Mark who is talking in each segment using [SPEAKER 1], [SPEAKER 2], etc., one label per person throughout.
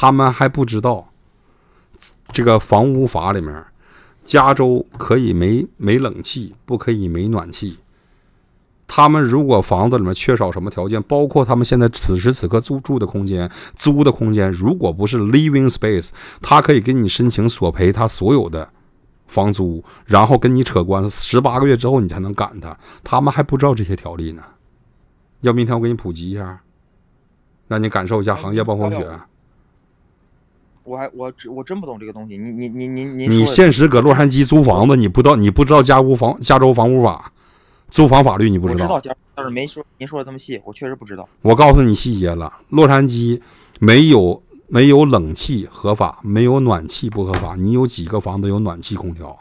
[SPEAKER 1] 他们还不知道，这个房屋法里面，加州可以没没冷气，不可以没暖气。他们如果房子里面缺少什么条件，包括他们现在此时此刻租住的空间，租的空间如果不是 living space，他可以给你申请索赔他所有的房租，然后跟你扯官司。十八个月之后你才能赶他。他们还不知道这些条例呢。要明天我给你普及一下，让你感受一下行业暴风雪。
[SPEAKER 2] 我还我我真不懂这个东西，你你你你你你现实搁
[SPEAKER 1] 洛杉矶租房子，你不知道你不知道加屋房加州房屋法，租房法律你不知道。不
[SPEAKER 2] 知道，但是没说您说的这么细，我确实不知道。
[SPEAKER 1] 我告诉你细节了，洛杉矶没有没有冷气合法，没有暖气不合法。你有几个房子有暖气空调？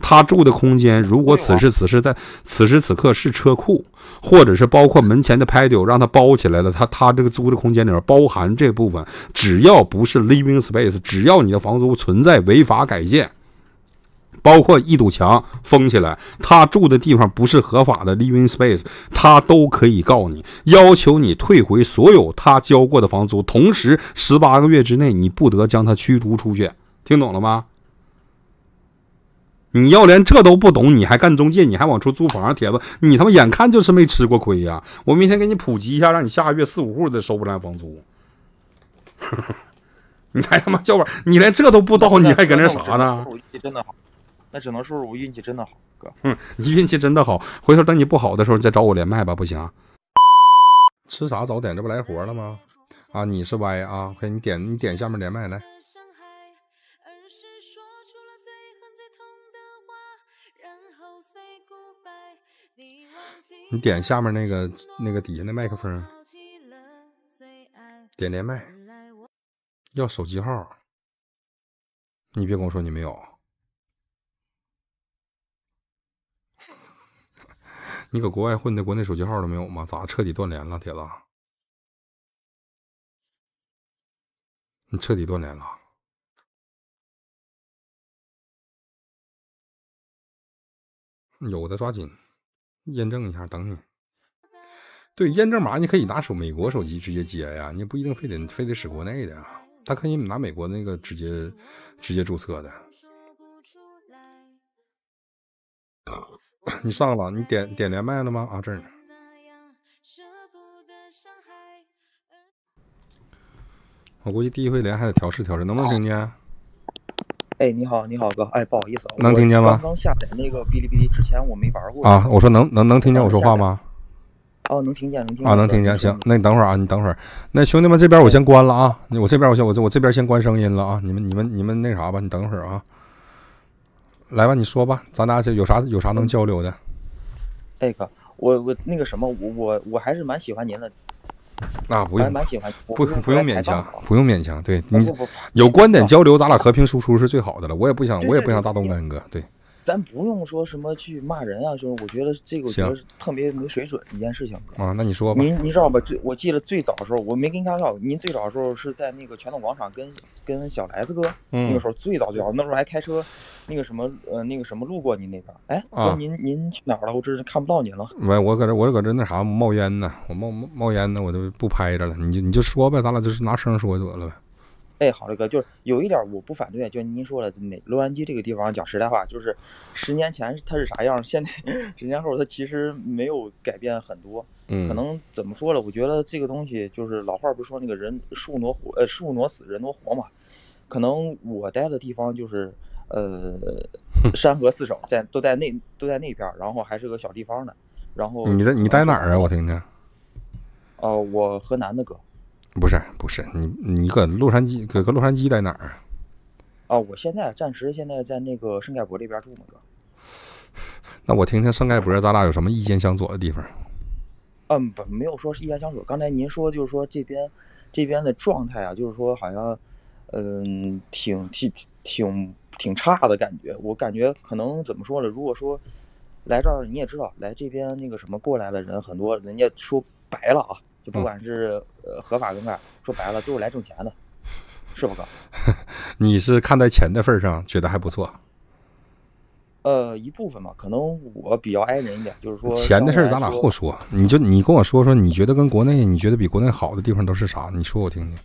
[SPEAKER 1] 他住的空间，如果此时此时在此时此刻是车库，或者是包括门前的 patio，让他包起来了，他他这个租的空间里面包含这部分，只要不是 living space，只要你的房租存在违法改建，包括一堵墙封起来，他住的地方不是合法的 living space，他都可以告你，要求你退回所有他交过的房租，同时十八个月之内你不得将他驱逐出去，听懂了吗？你要连这都不懂，你还干中介？你还往出租房？铁子，你他妈眼看就是没吃过亏呀！我明天给你普及一下，让你下个月四五户的收不来房租。你还他妈叫板？你连这都不到，你还搁那啥呢？那只能说我运气真的好，那只能说我运气真的好，哥。嗯，你运气真的好。回头等你不好的时候，你再找我连麦吧，不行。吃啥早点？这不来活了吗？啊，你是歪啊！快，你点，你点下面连麦来。你点下面那个那个底下那麦克风，点连麦，要手机号。你别跟我说你没有。你搁国外混的，国内手机号都没有吗？咋彻底断联了，铁子？
[SPEAKER 2] 你彻底断联了。
[SPEAKER 1] 有的抓紧。验证一下，等你。对，验证码你可以拿手美国手机直接接呀，你不一定非得非得使国内的呀，他可以拿美国那个直接直接注册的。你上了？你点点连麦了吗？阿正，我估计第一回连还得调试调试，能不能听见？
[SPEAKER 2] 哎，你好，你好哥，哎，不好意思，能听见吗？刚刚下载那个哔哩哔哩，之前我没玩过啊。我说
[SPEAKER 1] 能能能听见我说话吗？
[SPEAKER 2] 哦，能听见，能听见，啊，能听见。
[SPEAKER 1] 行，那你等会儿啊，你等会儿。那兄弟们这边我先关了啊，我这边我先我我这边先关声音了啊。你们你们你们那啥吧，你等会儿啊。来吧，你说吧，咱俩有啥有啥能交流的？
[SPEAKER 2] 哎哥，我我那个什么，我我我还是蛮喜欢您的。那不用，不不用
[SPEAKER 1] 勉强，不用勉强。对你有观点交流，咱俩和平输出是最好的了。我也不想，我也不想大动干戈。对。
[SPEAKER 2] 咱不用说什么去骂人啊，兄弟，我觉得这个我觉得特别没水准一件事情。
[SPEAKER 1] 啊，那你说吧。您您
[SPEAKER 2] 知道吧？最我记得最早的时候，我没跟您开玩笑，您最早的时候是在那个传统广场跟跟小来子哥，那个时候最早最早，那时候还开车，那个什么呃那个什么路过您那边。哎啊，您您去哪儿了？我这是看不到您了。
[SPEAKER 1] 喂，我搁这我搁这那啥冒烟呢？我冒冒烟呢，我都不拍着了。你你就说呗，咱俩就是拿声说就得了呗。
[SPEAKER 2] 哎，好的哥，就是有一点我不反对，就您说了，那洛杉矶这个地方讲实在话，就是十年前它是啥样，现在 十年后它其实没有改变很多。嗯。可能怎么说了？我觉得这个东西就是老话不是说那个人树挪活，呃，树挪死，人挪活嘛。可能我待的地方就是，呃，山河四省在都在那都在那边，然后还是个小地方呢。然后。你在你
[SPEAKER 1] 待哪儿啊？我听听。
[SPEAKER 2] 哦，我河南的哥。
[SPEAKER 1] 不是不是你你搁洛杉矶搁搁洛杉矶在哪儿
[SPEAKER 2] 啊？我现在暂时现在在那个圣盖博这边住呢，哥。
[SPEAKER 1] 那我听听圣盖博，咱俩有什么意见相左的地方？
[SPEAKER 2] 嗯，不，没有说是意见相左。刚才您说就是说这边这边的状态啊，就是说好像嗯挺挺挺挺差的感觉。我感觉可能怎么说呢？如果说。来这儿你也知道，来这边那个什么过来的人很多，人家说白了啊，就不管是呃合法跟干，说白了都是来挣钱的，是不，哥？
[SPEAKER 1] 你是看在钱的份上觉得还不错？
[SPEAKER 2] 呃，一部分吧，可能我比较挨人一点，就是说钱的事儿咱俩后
[SPEAKER 1] 说。你就你跟我说说，你觉得跟国内你觉得比国内好的地方都是啥？你说我听听。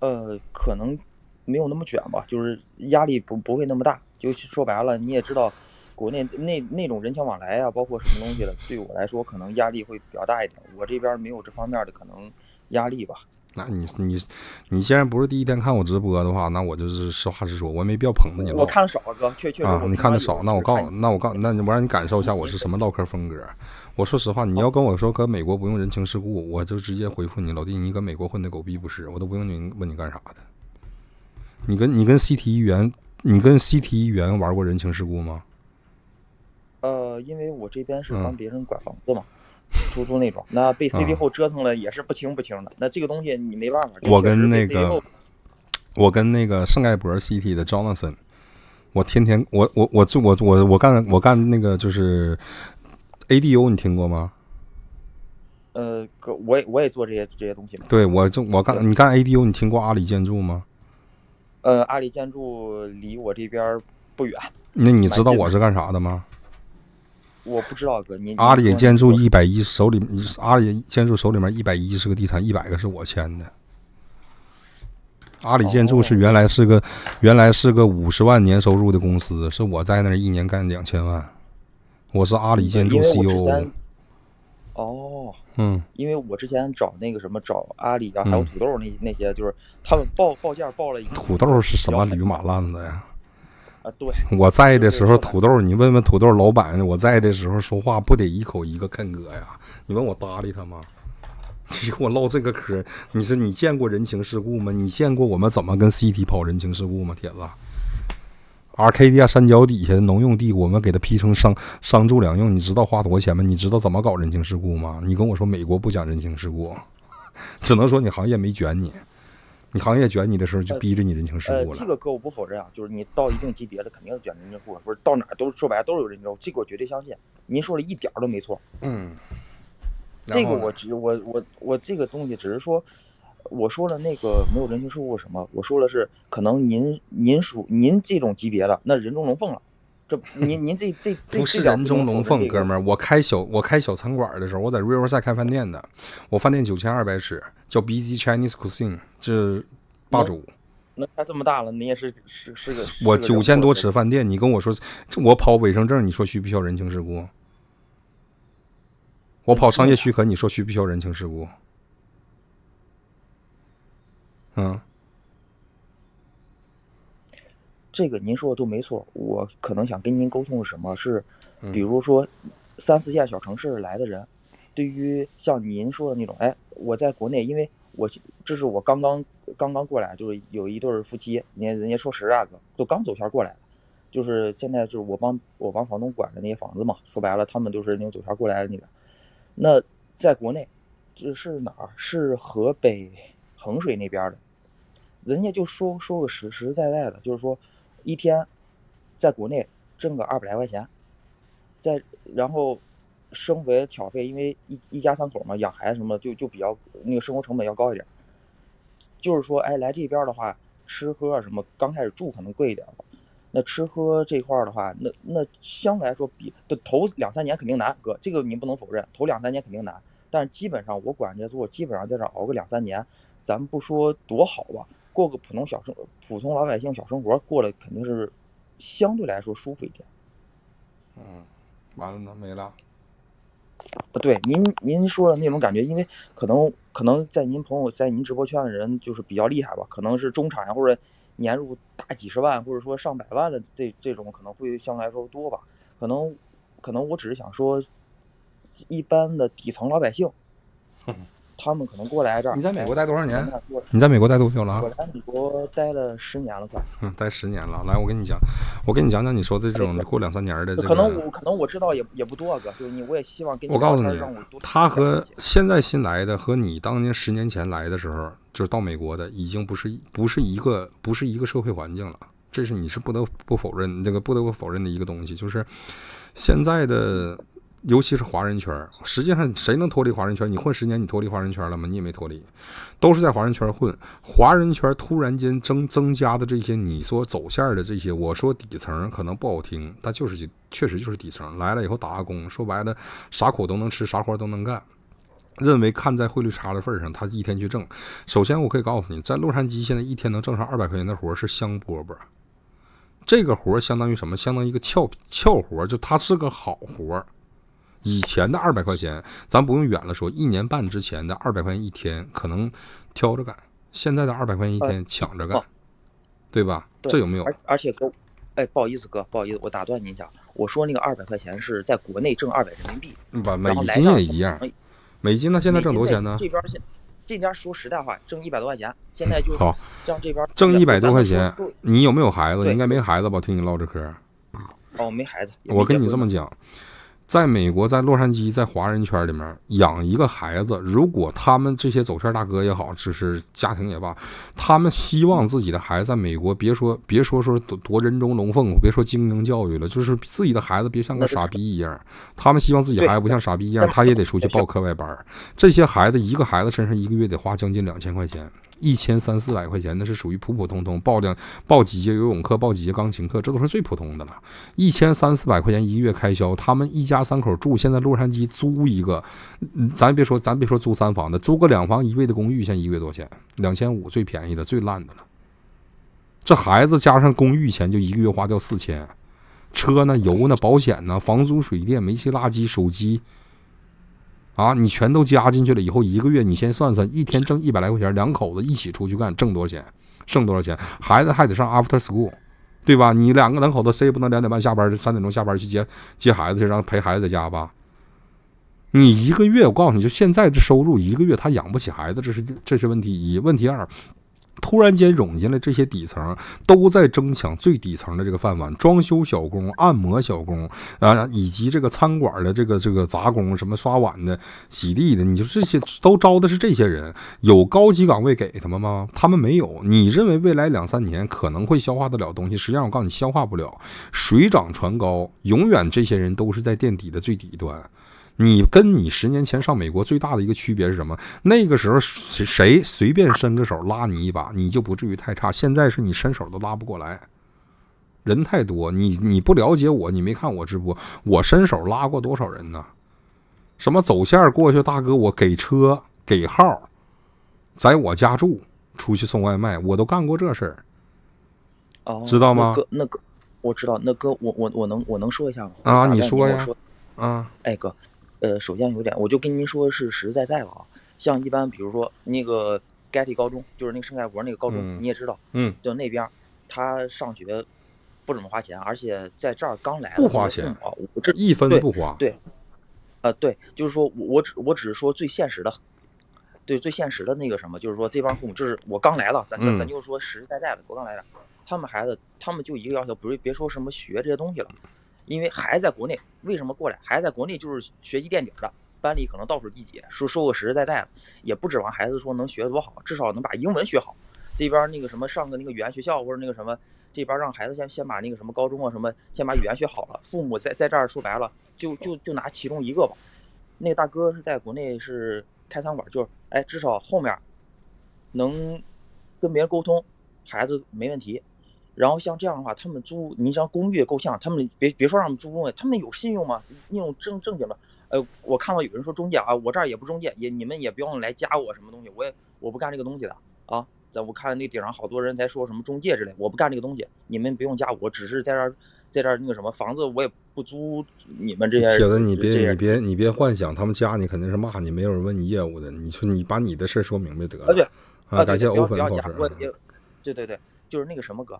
[SPEAKER 2] 呃，可能没有那么卷吧，就是压力不不会那么大，就是说白了你也知道。国内那那种人情往来啊，包括什么东西的，对我来说可能压力会比较大一点。我这边没有这方面的可能压力吧。
[SPEAKER 1] 那你你你既然不是第一天看我直播的话，那我就是实话实说，我没必要捧着你。我看
[SPEAKER 2] 的少，哥，确确实啊，你看的
[SPEAKER 1] 少。那我告诉那我告，那我让你感受一下我是什么唠嗑风格。我说实话，你要跟我说搁美国不用人情世故，我就直接回复你，老弟，你跟美国混的狗逼不是？我都不用你问你干啥的。你跟你跟 CT 议员，你跟 CT 议员玩过人情世故吗？
[SPEAKER 2] 呃，因为我这边是帮别人管房子嘛，出租那种。那被 c d 后折腾了也是不轻不轻的。那这个东西你没办法。
[SPEAKER 1] 我跟那个，我跟那个圣盖博 CT 的 Jonathan，我天天我我我做我我我干我干那个就是 ADU，你听过吗？
[SPEAKER 2] 呃，哥，我也我也做这些这些东西嘛。
[SPEAKER 1] 对我就我干你干 ADU，你听过阿里建筑吗？
[SPEAKER 2] 呃，阿里建筑离我这边不远。
[SPEAKER 1] 那你知道我是干啥的吗？
[SPEAKER 2] 我不知道哥，阿里建筑
[SPEAKER 1] 一百一手里，阿里建筑手里面一百一十个地产，一百个是我签的。阿里建筑是原来是个原来是个五十万年收入的公司，是我在那儿一年干两千万。我是阿里建筑 CEO。
[SPEAKER 2] 哦，嗯，因为我之前找那个什么找阿里啊，还有土豆那那些，就是他们报报价报了。一土
[SPEAKER 1] 豆是什么驴马烂子呀？
[SPEAKER 2] 啊，对，我
[SPEAKER 1] 在的时候，土豆，你问问土豆老板，我在的时候说话不得一口一个坑哥呀？你问我搭理他吗？你跟我唠这个嗑，你说你见过人情世故吗？你见过我们怎么跟 CT 跑人情世故吗？铁子 r k d 下山脚底下的农用地，我们给他批成商商住两用，你知道花多少钱吗？你知道怎么搞人情世故吗？你跟我说美国不讲人情世故，只能说你行业没卷你。你行业卷你的时候，就逼着你人情世故了。这个
[SPEAKER 2] 哥我不否认啊，就是你到一定级别的，肯定卷人情世故，不是到哪都说白了都有人情。这个我绝对相信，您说的一点儿都没错。
[SPEAKER 1] 嗯，这个我
[SPEAKER 2] 只我我我这个东西只是说，我说了那个没有人情世故什么，我说的是可能您您属您这种级别的那人中龙凤了。这您您这这不是人中龙凤，哥
[SPEAKER 1] 们儿！我开小我开小餐馆的时候，我在瑞尔赛开饭店的，我饭店九千二百尺，叫 BG Chinese Cuisine，这霸主。
[SPEAKER 2] 那他这么大了，你也是是是个。我九千多
[SPEAKER 1] 尺饭店，你跟我说，我跑卫生证，你说需不需要人情世故？我跑商业许可，你说需不需要人情世故？嗯。
[SPEAKER 2] 这个您说的都没错，我可能想跟您沟通是什么？是，比如说，三四线小城市来的人，对于像您说的那种，哎，我在国内，因为我这是我刚刚刚刚过来，就是有一对夫妻，人家人家说十阿哥都刚走下过来，就是现在就是我帮我帮房东管着那些房子嘛，说白了，他们都是那种走下过来的那个。那在国内，这是哪儿？是河北衡水那边的，人家就说说个实实在在的，就是说。一天，在国内挣个二百来块钱，在然后生活挑费，因为一一家三口嘛，养孩子什么就就比较那个生活成本要高一点。就是说，哎，来这边的话，吃喝什么刚开始住可能贵一点吧。那吃喝这块儿的话，那那相对来说比的头两三年肯定难，哥，这个您不能否认，头两三年肯定难。但基本上我管着做，基本上在这熬个两三年，咱们不说多好吧。过个普通小生，普通老百姓小生活，过得肯定是相对来说舒服一点。嗯，完了呢，没了。对，您您说的那种感觉，因为可能可能在您朋友在您直播圈的人就是比较厉害吧，可能是中产呀，或者年入大几十万，或者说上百万的这这种可能会相对来说多吧。可能可能我只是想说，一般的底层老百姓。他们可能过来这儿。你在美国待多少年？
[SPEAKER 1] 你在美国待多久了我
[SPEAKER 2] 来美国待了十年了，快。
[SPEAKER 1] 嗯，待十年了。来，我跟你讲，我跟你讲讲你说的这种过两三年的这个。可能我
[SPEAKER 2] 可能我知道也也不多，哥，就是你我也希望跟你。我告诉你，
[SPEAKER 1] 他和现在新来的和你当年十年前来的时候，就是到美国的，已经不是不是一个不是一个社会环境了。这是你是不得不否认这个不得不否认的一个东西，就是现在的。尤其是华人圈实际上谁能脱离华人圈你混十年，你脱离华人圈了吗？你也没脱离，都是在华人圈混。华人圈突然间增增加的这些，你说走线的这些，我说底层可能不好听，但就是确实就是底层来了以后打个工，说白了啥苦都能吃，啥活都能干。认为看在汇率差的份儿上，他一天去挣。首先我可以告诉你，在洛杉矶现在一天能挣上二百块钱的活是香饽饽。这个活相当于什么？相当于一个俏俏活，就它是个好活。以前的二百块钱，咱不用远了说，一年半之前的二百块钱一天可能挑着干，现在的二百块钱一天抢着干，对吧？这有没有？
[SPEAKER 2] 而且哥，哎，不好意思哥，不好意思，我打断您一下，我说那个二百块钱是在国内挣二百人民币，不，美金也一样，
[SPEAKER 1] 美金那现在挣多少钱呢？这边现这边
[SPEAKER 2] 说实在话，挣一百多块钱，现在就好，像这边挣一百多块钱，
[SPEAKER 1] 你有没有孩子？应该没孩子吧？听你唠这嗑。
[SPEAKER 2] 哦，没孩子。我跟你这么
[SPEAKER 1] 讲。在美国，在洛杉矶，在华人圈里面养一个孩子，如果他们这些走圈大哥也好，就是家庭也罢，他们希望自己的孩子在美国，别说 别说说多多人中龙凤，别说精英教育了，就是自己的孩子别像个傻逼一样，他们希望自己孩子不像傻逼一样，他也得出去报课外班。这些孩子一个孩子身上一个月得花将近两千块钱。一千三四百块钱，那是属于普普通通，报两报几节游泳课，报几节钢琴课，这都是最普通的了。一千三四百块钱一个月开销，他们一家三口住现在洛杉矶租一个，咱别说，咱别说租三房的，租个两房一卫的公寓，现在一个月多少钱？两千五最便宜的，最烂的了。这孩子加上公寓钱，就一个月花掉四千。车呢，油呢，保险呢，房租、水电、煤气、垃圾、手机。啊，你全都加进去了，以后一个月你先算算，一天挣一百来块钱，两口子一起出去干，挣多少钱，剩多少钱？孩子还得上 after school，对吧？你两个两口子谁也不能两点半下班，三点钟下班去接接孩子去，让陪孩子在家吧。你一个月，我告诉你，就现在这收入，一个月他养不起孩子，这是这是问题一，问题二。突然间涌进来，这些底层都在争抢最底层的这个饭碗，装修小工、按摩小工啊，以及这个餐馆的这个这个杂工，什么刷碗的、洗地的，你说这些都招的是这些人，有高级岗位给他们吗？他们没有。你认为未来两三年可能会消化得了东西？实际上我告诉你，消化不了。水涨船高，永远这些人都是在垫底的最底端。你跟你十年前上美国最大的一个区别是什么？那个时候谁谁随便伸个手拉你一把，你就不至于太差。现在是你伸手都拉不过来，人太多。你你不了解我，你没看我直播，我伸手拉过多少人呢？什么走线过去，大哥，我给车给号，在我家住，出去送外卖，我都干过这事儿。
[SPEAKER 2] 哦，知道吗？哥，那哥，我知道，那哥，我我我能我能说一下吗？啊，你说呀，
[SPEAKER 1] 啊，哎哥。
[SPEAKER 2] 呃，首先有点，我就跟您说是实实在在的啊。像一般，比如说那个 Getty 高中，就是那个圣盖博那个高中，你也知道，嗯，就那边，他上学不怎么花钱，而且在这儿刚来不花钱啊，这一分不花。对，呃，对，就是说我我只我只是说最现实的，对最现实的那个什么，就是说这帮父母，就是我刚来了，咱咱咱就说实实在在的，我刚来的，他们孩子他们就一个要求，不是别说什么学这些东西了。因为还在国内，为什么过来？还在国内就是学习垫底的，班里可能倒数第几。说说个实实在在的，也不指望孩子说能学多好，至少能把英文学好。这边那个什么上个那个语言学校或者那个什么，这边让孩子先先把那个什么高中啊什么，先把语言学好了。父母在在这儿说白了，就就就拿其中一个吧。那个大哥是在国内是开餐馆，就是哎，至少后面能跟别人沟通，孩子没问题。然后像这样的话，他们租，你像公寓够呛。他们别别说让租公寓，他们有信用吗？那种正正经的，呃，我看到有人说中介啊，我这儿也不中介，也你们也不用来加我什么东西，我也我不干这个东西的啊。在我看那顶上好多人在说什么中介之类，我不干这个东西，你们不用加我，只是在这，儿。在这儿那个什么房子我也不租你们这些。铁子，你别你
[SPEAKER 1] 别你别幻想他们加你肯定是骂你，没有人问你业务的，你说你把你的事儿说明白得了。啊对，啊感谢欧粉支持。
[SPEAKER 2] 对对对，就是那个什么哥。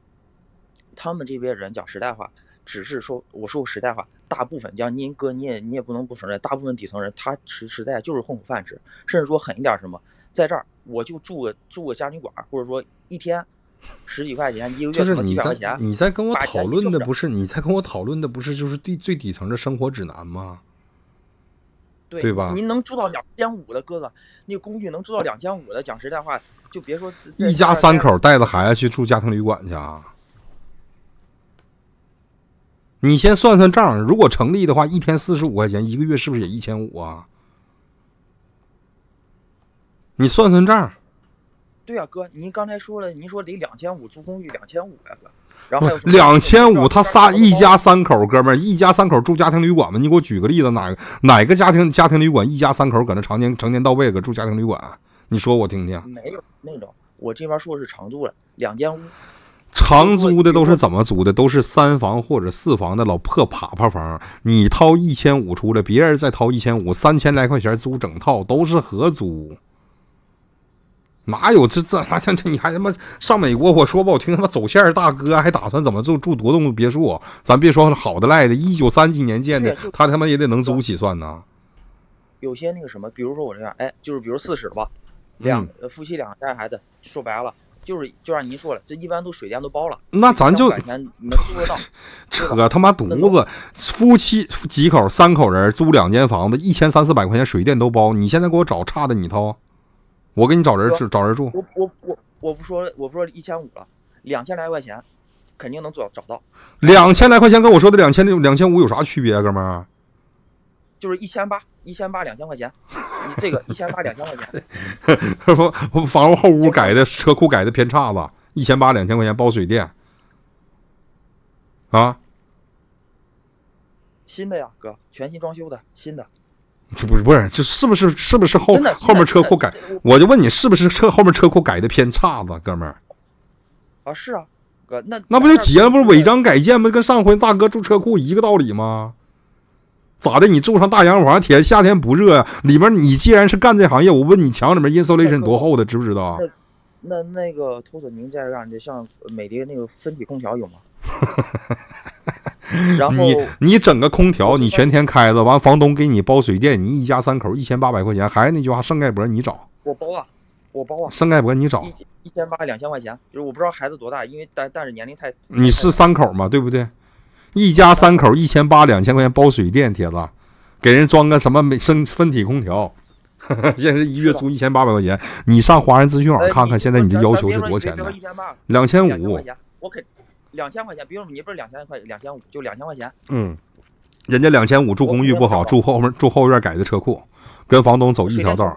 [SPEAKER 2] 他们这边人讲实在话，只是说我说我实在话，大部分像您哥你也你也不能不承认，大部分底层人他实实在就是混口饭吃，甚至说狠一点什么，在这儿我就住个住个家庭旅馆，或者说一天十几块钱一个月就是百块钱。你在你在
[SPEAKER 1] 跟我讨论的不是你在跟我讨论的不是就是地最底层的生活指南吗？
[SPEAKER 2] 对对吧？您能住到两千五的哥哥，个工具能住到两千五的，讲实在话就别说一
[SPEAKER 1] 家三口带着孩子去住家庭旅馆去啊。你先算算账，如果成立的话，一天四十五块钱，一个月是不是也一千五啊？你算算账。
[SPEAKER 2] 对啊，哥，您刚才说了，您说得两千五租公寓两千五呀，哥。
[SPEAKER 1] 然后两千五，他仨一家三口，哥们儿，一家三口住家庭旅馆吗？你给我举个例子，哪个哪个家庭家庭旅馆一家三口搁那常年成年到位搁住家庭旅馆？你说我听听。
[SPEAKER 2] 没有那种，我这边说是常住了，两间屋。
[SPEAKER 1] 长租的都是怎么租的？都是三房或者四房的老破爬爬房，你掏一千五出来，别人再掏一千五，三千来块钱租整套，都是合租。哪有这这？你还他妈上美国？我说不好听，他妈走线大哥还打算怎么住住多栋别墅？咱别说好的赖的，一九三几年建的，他他妈也得能租起算呢。
[SPEAKER 2] 有些那个什么，比如说我这样，哎，就是比如四室吧，两夫妻两带孩子，说白了。就是就让您说了，这一般都水电都包了。那咱就，你们租到，
[SPEAKER 1] 扯他妈犊子！夫妻几口，三口人租两间房子，一千三四百块钱水电都包。你现在给我找差的，你掏。我给你找人，找人住。我
[SPEAKER 2] 我我我不说，我不说一千五了，两千来块钱肯定能找找到。
[SPEAKER 1] 两千来块钱跟我说的两千六两千五有啥区别啊，哥们？
[SPEAKER 2] 就是一千八，一千八两千块钱，你这个一千八两千块钱，
[SPEAKER 1] 是 房屋后屋改的车库改的偏差子，一千八两千块钱包水电，啊，
[SPEAKER 2] 新的呀，哥，全新装修的新的，
[SPEAKER 1] 不是不是，这是不是是不是后后面车库改？我就问你是不是这后面车库改的偏差子，哥们儿？
[SPEAKER 2] 啊，是啊，哥，那那不就结
[SPEAKER 1] 了？不是违章改建吗？跟上回大哥住车库一个道理吗？咋的？你住上大洋房，天夏天不热呀？里面你既然是干这行业，我问你墙里面 insulation 多厚的，知不知道
[SPEAKER 2] 那那个，兔子，您在干的像美的那个分体空调有吗？
[SPEAKER 1] 然后你你整个空调，你全天开着，完房东给你包水电，你一家三口一千八百块钱，还是那句话，圣盖博你找
[SPEAKER 2] 我包啊，我包啊，圣盖博你找一千八两千块钱。就是我不知道孩子多大，因为但但是年龄太你是
[SPEAKER 1] 三口嘛，对不对？一家三口一千八两千块钱包水电，铁子，给人装个什么美升分体空调，现在一月租一千八百块钱。你上华人资讯网看看，现在你的要求是多少钱呢？两千五。两千我肯两千块钱，比
[SPEAKER 2] 如你不是两千块，两千五就两千块钱。
[SPEAKER 1] 嗯，人家两千五住公寓不好，住后面住后院改的车库，跟房东走一条道。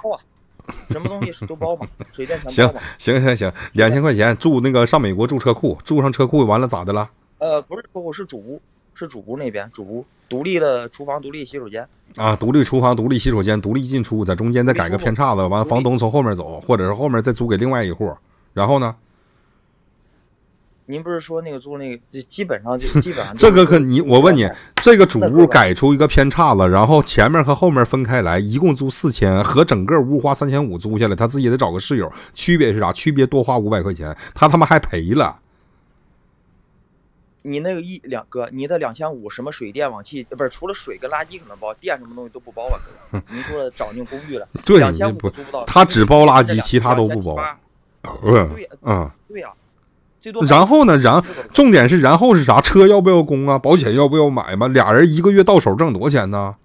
[SPEAKER 2] 什么东西都包吗？水电行
[SPEAKER 1] 行行行，两千块钱住那个上美国住车库，住上车库完了咋的了？
[SPEAKER 2] 呃，不是客户是主屋。是主屋那边，主屋独立的厨房、独立洗手间
[SPEAKER 1] 啊，独立厨房、独立洗手间、独立进出，在中间再改个偏差子，完了房东从后面走，或者是后面再租给另外一户，然后呢？
[SPEAKER 2] 您不是说那个租那个，基本上就基本
[SPEAKER 1] 上 这个可你我问你，这个主屋改出一个偏差子，然后前面和后面分开来，一共租四千，和整个屋花三千五租下来，他自己得找个室友，区别是啥？区别多花五百块钱，他他妈还赔了。
[SPEAKER 2] 你那个一两哥，你的两千五什么水电网气不是除了水跟垃圾可能包，电什么东西都不包吧，哥。您说找那公寓了，
[SPEAKER 1] 两千五租不到，他只包垃圾，其他都不包。嗯，
[SPEAKER 2] 对呀，最多。然
[SPEAKER 1] 后呢，然重点是然后是啥？车要不要供啊？保险要不要买嘛？俩人一个月到手挣多少钱呢？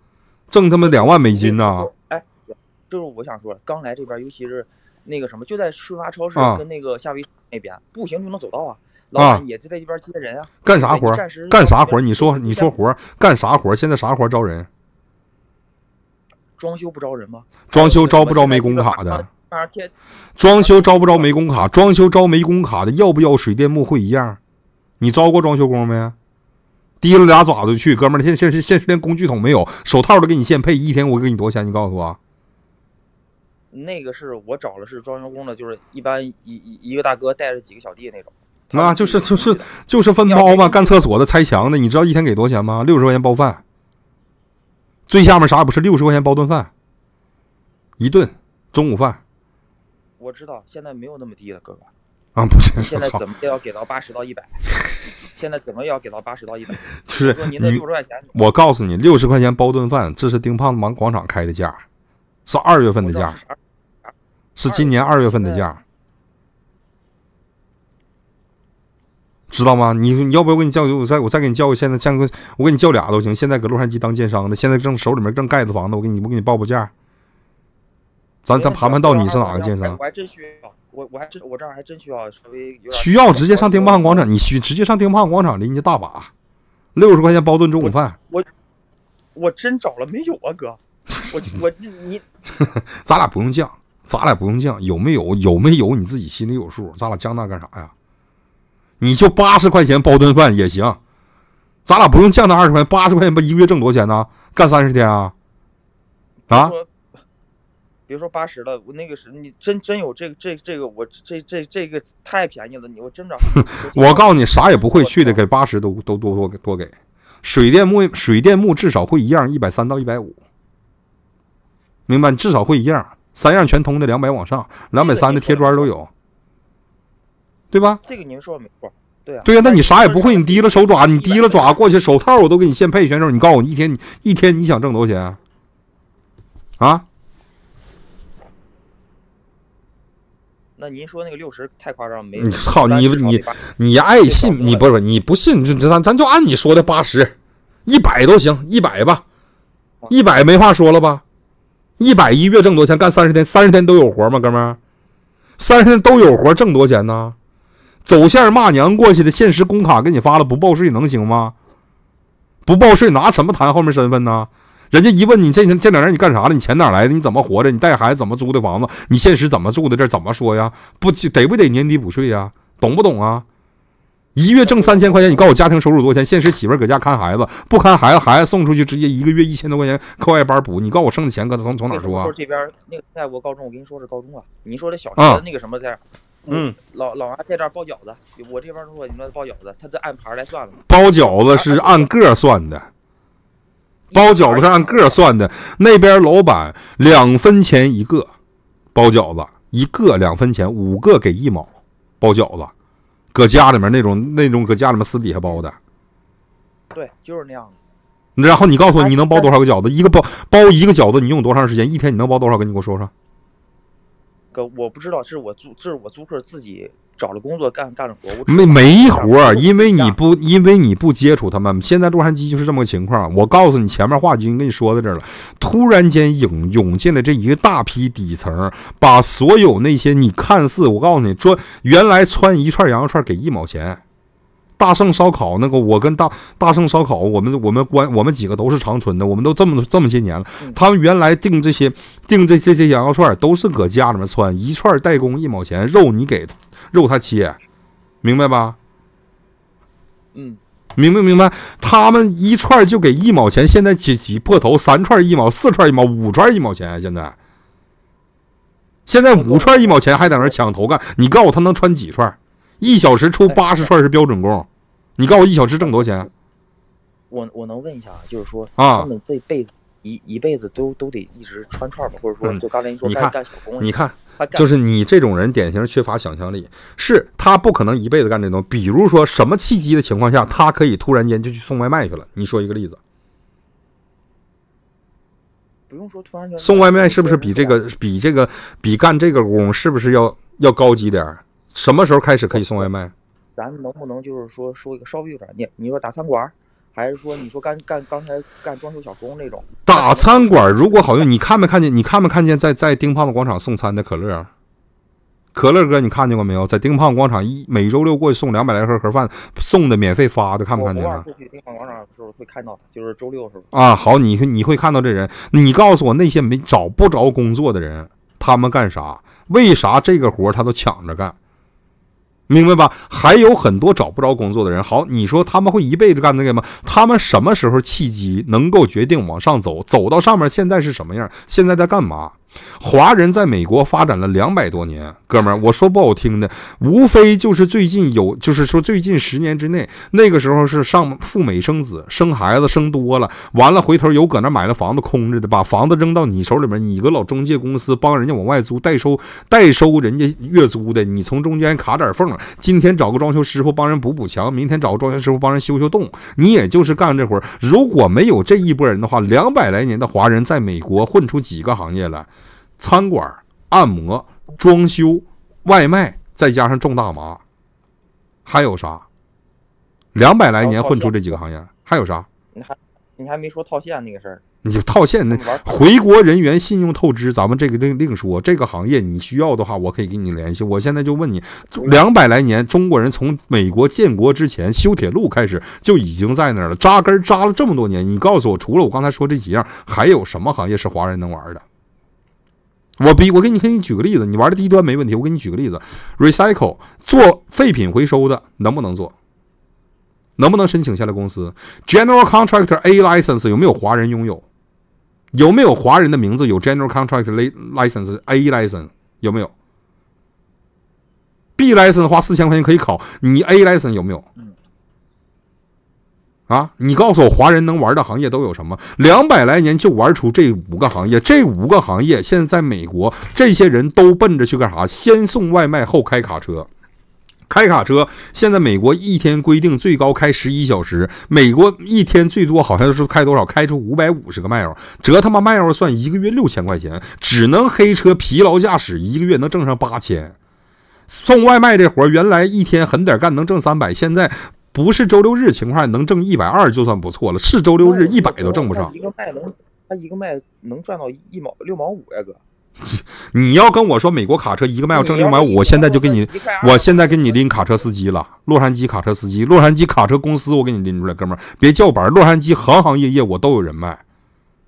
[SPEAKER 1] 挣他妈两万美金呢？
[SPEAKER 2] 哎，就是我想说，刚来这边，尤其是那个什么，就在顺发超市跟那个夏威夷那边步行就能走到啊。啊，也就在一边接人啊。干啥活？干啥活？你说，你说活
[SPEAKER 1] 干啥活？现在啥活招人？
[SPEAKER 2] 装修不招人吗？
[SPEAKER 1] 装修招不招没工卡的？装修招不招没工卡？装修招没工卡的要不要水电木会一样？你招过装修工没？提了俩爪子去，哥们儿，现现现连工具桶没有，手套都给你现配，一天我给你多少钱？你告诉我。
[SPEAKER 2] 那个是我找的是装修工的，就是一般一一一个大哥带着几个小弟那种。
[SPEAKER 1] 那就是就是就是分包嘛，干厕所的、拆墙的，你知道一天给多少钱吗？六十块钱包饭。最下面啥也不是，六十块钱包顿饭，一顿中午饭。
[SPEAKER 2] 我知道，现在没有那么低了，哥哥。
[SPEAKER 1] 啊，不是，现在怎么
[SPEAKER 2] 也要给到八十到一百。现在怎么也要给到八十到一百。就是您的六十块钱，我告
[SPEAKER 1] 诉你，六十块钱包顿饭，这是丁胖子往广场开的价，是二月份的价，是今年二月份的价。知道吗？你你要不要我给你叫？我再我再给你叫，个，现在现个我给你叫俩都行。现在搁洛杉矶当建商的，现在正手里面正盖着房子。我给你我给你报报价，咱咱盘盘到你是哪个建商？我
[SPEAKER 2] 还真需要，我我还真我这儿还真需要稍微。需要直接
[SPEAKER 1] 上丁胖广场，你需直接上丁胖广场，人家大把六十块钱包顿中午饭。
[SPEAKER 2] 我我真找了没有啊，哥？我 我你，
[SPEAKER 1] 咱俩不用犟，咱俩不用犟，有没有有没有？你自己心里有数，咱俩犟那干啥呀？你就八十块钱包顿饭也行，咱俩不用降到二十块，八十块钱不一个月挣多少钱呢？干三十天啊？啊？
[SPEAKER 2] 别说八十了，我那个是，你真真有这个这这个，我这这这个太便宜了，你我真找。
[SPEAKER 1] 我告诉你，啥也不会去的，给八十都都多多多给，水电木水电木至少会一样，一百三到一百五，明白？你至少会一样，三样全通的两百往上，两百三的贴砖都有。对吧？
[SPEAKER 2] 这个您说的没错，对啊，对呀，那你
[SPEAKER 1] 啥也不会，你提了手爪，你提了爪过去，手套我都给你现配。选手，你告诉我，一天你一天你想挣多少钱啊？
[SPEAKER 2] 那您说那个六十太夸张没你操，
[SPEAKER 1] 你你你爱信，你不是你不信，就咱咱就按你说的八十、一百都行，一百吧，一百没话说了吧？一百一月挣多少钱？干三十天，三十天都有活吗，哥们？三十天都有活，挣多少钱呢？走线骂娘过去的，现实工卡给你发了，不报税能行吗？不报税拿什么谈后面身份呢？人家一问你这这两年你干啥了？你钱哪来的？你怎么活着？你带孩子怎么租的房子？你现实怎么住的？这怎么说呀？不得不得年底补税呀？懂不懂啊？一月挣三千块钱，你告诉我家庭收入多少钱？现实媳妇儿搁家看孩子，不看孩子，孩子送出去直接一个月一千多块钱课外班补，你告诉我剩的钱搁从从哪儿出啊？这
[SPEAKER 2] 边那个在我高中，我跟你说是高中啊。你说这小学那个什么在？嗯，老老王在这儿包饺子，我这边如果你说包饺子，他这按盘来算了。
[SPEAKER 1] 包饺子是按个算的，包饺子是按个算的。那边老板两分钱一个，包饺子一个两分钱，五个给一毛。包饺子，搁家里面那种那种搁家里面私底下包的。
[SPEAKER 2] 对，就是那样
[SPEAKER 1] 的。然后你告诉我，你能包多少个饺子？一个包包一个饺子，你用多长时间？一天你能包多少？给你给我说说。
[SPEAKER 2] 我不知道，这是我租，这是我租客自己找了工作干干的活，
[SPEAKER 1] 没没活因为你不，因为你不接触他们。现在洛杉矶就是这么个情况。我告诉你，前面话已经跟你说到这儿了。突然间涌涌进来这一个大批底层，把所有那些你看似我告诉你穿，原来穿一串羊肉串给一毛钱。大圣烧烤，那个我跟大大圣烧烤，我们我们关我们几个都是长春的，我们都这么这么些年了。他们原来订这些订这这些羊肉串都是搁家里面串，一串代工一毛钱，肉你给肉他切，明白吧？嗯，明白明白。他们一串就给一毛钱，现在挤挤破头，三串一毛，四串一毛，五串一毛钱。现在现在五串一毛钱还在那抢头干，你告诉我他能穿几串？一小时出八十串是标准工，你告诉我一小时挣多少钱？
[SPEAKER 2] 我我能问一下啊，就是说啊，他们这辈子一一辈子都都得一直穿串吧，或者说就刚才你说干小工，你看，就是
[SPEAKER 1] 你这种人典型缺乏想象力，是他不可能一辈子干这种。比如说什么契机的情况下，他可以突然间就去送外卖去了？你说一个例子。
[SPEAKER 2] 不用说突然间
[SPEAKER 1] 送外卖是不是比这个比这个比干这个工是不是要要高级点儿？什么时候开始可以送外卖？
[SPEAKER 2] 咱能不能就是说说一个稍微点饼？你你说打餐馆，还是说你说干干刚才干装修小工那种
[SPEAKER 1] 打餐馆？如果好用，你看没看见？你看没看见在在丁胖子广场送餐的可乐？可乐哥，你看见过没有？在丁胖子广场一每周六过去送两百来盒盒饭，送的免费发的，看不看见？我过去丁胖子广
[SPEAKER 2] 场的时候会看到，就是周六时
[SPEAKER 1] 候。啊，好，你你会看到这人。你告诉我那些没找不着工作的人，他们干啥？为啥这个活他都抢着干？明白吧？还有很多找不着工作的人。好，你说他们会一辈子干这个吗？他们什么时候契机能够决定往上走？走到上面，现在是什么样？现在在干嘛？华人在美国发展了两百多年，哥们儿，我说不好听的，无非就是最近有，就是说最近十年之内，那个时候是上赴美生子，生孩子生多了，完了回头有搁那买了房子空着的，把房子扔到你手里边，你个老中介公司帮人家往外租，代收代收人家月租的，你从中间卡点缝今天找个装修师傅帮人补补墙，明天找个装修师傅帮人修修洞，你也就是干这活儿。如果没有这一波人的话，两百来年的华人在美国混出几个行业来？餐馆、按摩、装修、外卖，再加上种大麻，还有啥？两百来年混出这几个行业，还有啥？
[SPEAKER 2] 你还你还没说套现那个事儿。
[SPEAKER 1] 你就套现那，回国人员信用透支，咱们这个另另说。这个行业你需要的话，我可以给你联系。我现在就问你，两百来年中国人从美国建国之前修铁路开始就已经在那儿了，扎根扎了这么多年。你告诉我，除了我刚才说这几样，还有什么行业是华人能玩的？我比我给你给你举个例子，你玩的低端没问题。我给你举个例子，recycle 做废品回收的能不能做？能不能申请下来公司？General contractor A license 有没有华人拥有？有没有华人的名字有 General contractor l license A license 有没有？B license 花四千块钱可以考，你 A license 有没有？啊！你告诉我，华人能玩的行业都有什么？两百来年就玩出这五个行业。这五个行业现在在美国，这些人都奔着去干啥？先送外卖，后开卡车。开卡车现在美国一天规定最高开十一小时，美国一天最多好像是开多少？开出五百五十个麦尔，折他妈麦尔算一个月六千块钱，只能黑车疲劳驾驶，一个月能挣上八千。送外卖这活儿原来一天狠点干能挣三百，现在。不是周六日情况下能挣一百二就算不错了。是周六日一百都挣不上。一
[SPEAKER 2] 个卖能他一个卖能赚到一毛六毛五呀，哥。
[SPEAKER 1] 你要跟我说美国卡车一个卖要挣六毛五，我现在就给你，我现在给你拎卡车司机了，洛杉矶卡车司机，洛杉矶卡车公司，我给你拎出来，哥们儿别叫板，洛杉矶行行业业我都有人脉，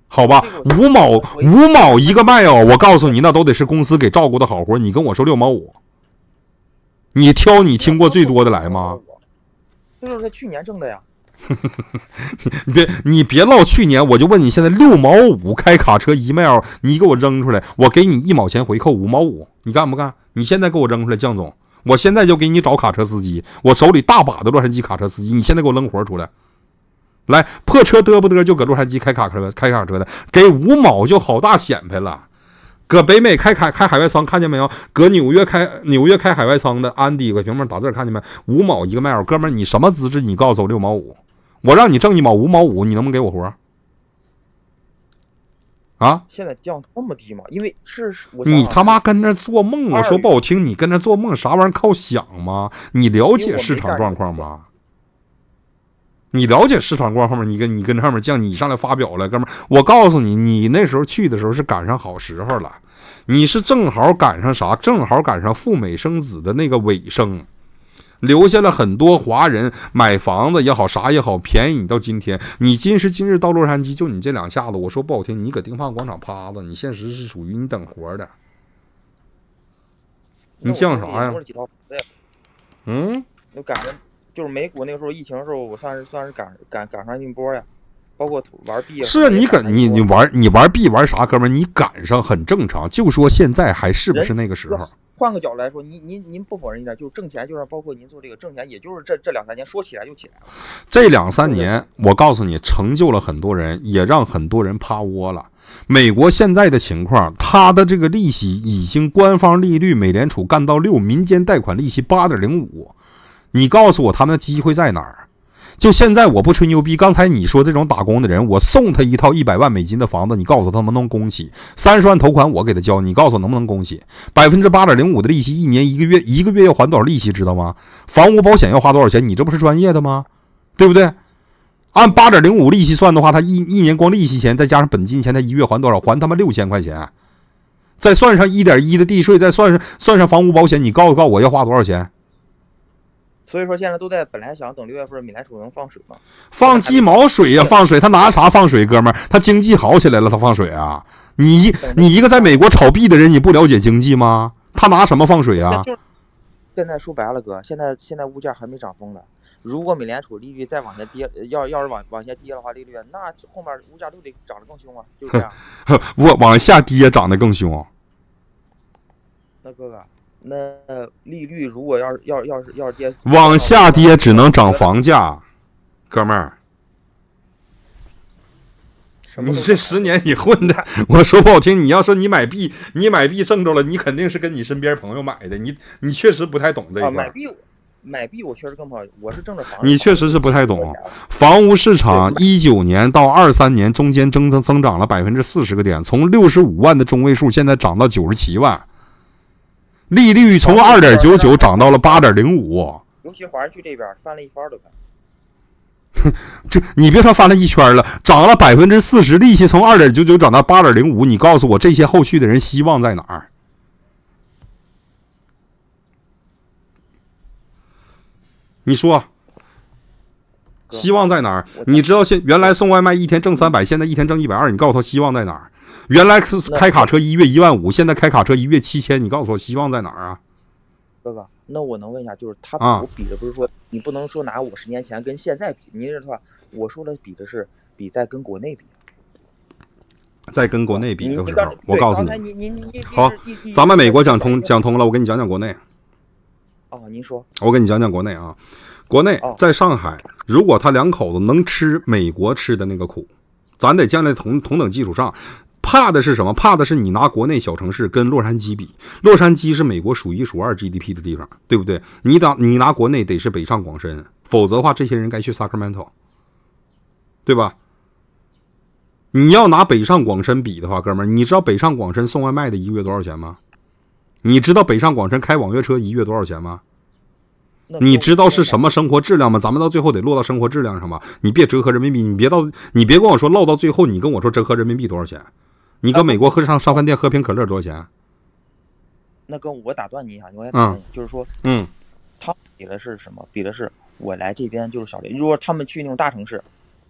[SPEAKER 1] 好吧？五毛五毛一个卖哦，我告诉你那都得是公司给照顾的好活，你跟我说六毛五，你挑你听过最多的来吗？
[SPEAKER 2] 就是他去年挣的呀，
[SPEAKER 1] 你别你别唠去年，我就问你现在六毛五开卡车一 mile，你给我扔出来，我给你一毛钱回扣，五毛五，你干不干？你现在给我扔出来，江总，我现在就给你找卡车司机，我手里大把的洛杉矶卡车司机，你现在给我扔活出来，来破车嘚不嘚就搁洛杉矶开卡车，开卡车的给五毛就好大显摆了。搁北美开开开海外仓，看见没有？搁纽约开纽约开海外仓的安迪，搁屏幕上打字看见没？五毛一个麦，我哥们儿你什么资质？你告诉我六毛五，我让你挣一毛五毛五，你能不能给我活？啊？
[SPEAKER 2] 现在降这么低吗？因为是……你他妈
[SPEAKER 1] 跟那做梦我说不好听，你跟那做梦，啥玩意儿靠想吗？你了解市场状况吗？你了解市场状后面，你跟你跟上面犟，你上来发表了，哥们儿，我告诉你，你那时候去的时候是赶上好时候了，你是正好赶上啥？正好赶上赴美生子的那个尾声，留下了很多华人买房子也好，啥也好便宜。你到今天，你今时今日到洛杉矶，就你这两下子，我说不好听，你搁丁胖广场趴着，你现实是属于你等活的。你犟啥呀？嗯，
[SPEAKER 2] 又赶上。就是美股那个时候疫情的时候，我算是算是赶赶赶上一波呀，包括玩币。是啊，你跟
[SPEAKER 1] 你你玩你玩币玩啥，哥们儿你赶上很正常。就说现在还是不是那个时候？
[SPEAKER 2] 换个角度来说，您您您不否认一点，就挣钱就是包括您做这个挣钱，也就是这这两三年，说起来就起来。了。
[SPEAKER 1] 这两三年，我告诉你，成就了很多人，也让很多人趴窝了。美国现在的情况，它的这个利息已经官方利率，美联储干到六，民间贷款利息八点零五。你告诉我他们的机会在哪儿？就现在，我不吹牛逼。刚才你说这种打工的人，我送他一套一百万美金的房子，你告诉他们能恭喜？三十万头款我给他交，你告诉我能不能恭喜？百分之八点零五的利息，一年一个月一个月要还多少利息？知道吗？房屋保险要花多少钱？你这不是专业的吗？对不对？按八点零五利息算的话，他一一年光利息钱再加上本金钱，他一月还多少？还他妈六千块钱，再算上一点一的地税，再算上算上房屋保险，你告诉告我要花多少钱？
[SPEAKER 2] 所以说现在都在本来想等六月份美联储能放水吗？
[SPEAKER 1] 放鸡毛水呀！放水他拿啥放水？哥们儿，他经济好起来了，他放水啊！你一你一个在美国炒币的人，你不了解经济吗？他拿什么放水啊？
[SPEAKER 2] 现在说白了，哥，现在现在物价还没涨疯呢。如果美联储利率再往下跌，要要是往往下跌的话，利率那后面物价都得涨得更凶啊！就这样，
[SPEAKER 1] 我往下跌，涨得更凶。
[SPEAKER 2] 那哥哥。那利率如果要是要要是
[SPEAKER 1] 要是跌，往下跌只能涨房价，哥们儿。你这十年你混的，我说不好听，你要说你买币，你买币挣着了，你肯定是跟你身边朋友买的，你你确实不太懂这个。买币，
[SPEAKER 2] 买币，我确实更不好。我是挣着
[SPEAKER 1] 房。你确实是不太懂房屋市场。一九年到二三年中间增增长了百分之四十个点，从六十五万的中位数，现在涨到九十七万。利率从二点九九涨到了八点零五，
[SPEAKER 2] 尤其环儿区这边翻了一都快。
[SPEAKER 1] 哼，这你别说翻了一圈了，涨了百分之四十，利息从二点九九涨到八点零五。你告诉我这些后续的人希望在哪儿？你说希望在哪儿？你知道现原来送外卖一天挣三百，现在一天挣一百二，你告诉他希望在哪儿？原来是开卡车一月一万五，现在开卡车一月七千，你告诉我希望在哪儿啊？
[SPEAKER 2] 哥哥，那我能问一下，就是他我比的不是说你不能说拿五十年前跟现在比，您这话我说的比的是比在跟国内比，
[SPEAKER 1] 在跟国内比，的时候，我告诉
[SPEAKER 2] 你，
[SPEAKER 1] 好，咱们美国讲通讲通了，我给你讲讲国内。哦，您说，我给你讲讲国内啊，国内在上海，如果他两口子能吃美国吃的那个苦，咱得建立同同等基础上。怕的是什么？怕的是你拿国内小城市跟洛杉矶比。洛杉矶是美国数一数二 GDP 的地方，对不对？你当你拿国内得是北上广深，否则的话，这些人该去 Sacramento，对吧？你要拿北上广深比的话，哥们儿，你知道北上广深送外卖的一个月多少钱吗？你知道北上广深开网约车一月多少钱吗？你知道是什么生活质量吗？咱们到最后得落到生活质量上吧。你别折合人民币，你别到，你别跟我说落到最后，你跟我说折合人民币多少钱？你搁美国喝上上饭店喝瓶可乐多少钱？
[SPEAKER 2] 那哥，我打断你一下，我也打断你。就是说，嗯，他比的是什么？比的是我来这边就是小林。如果他们去那种大城市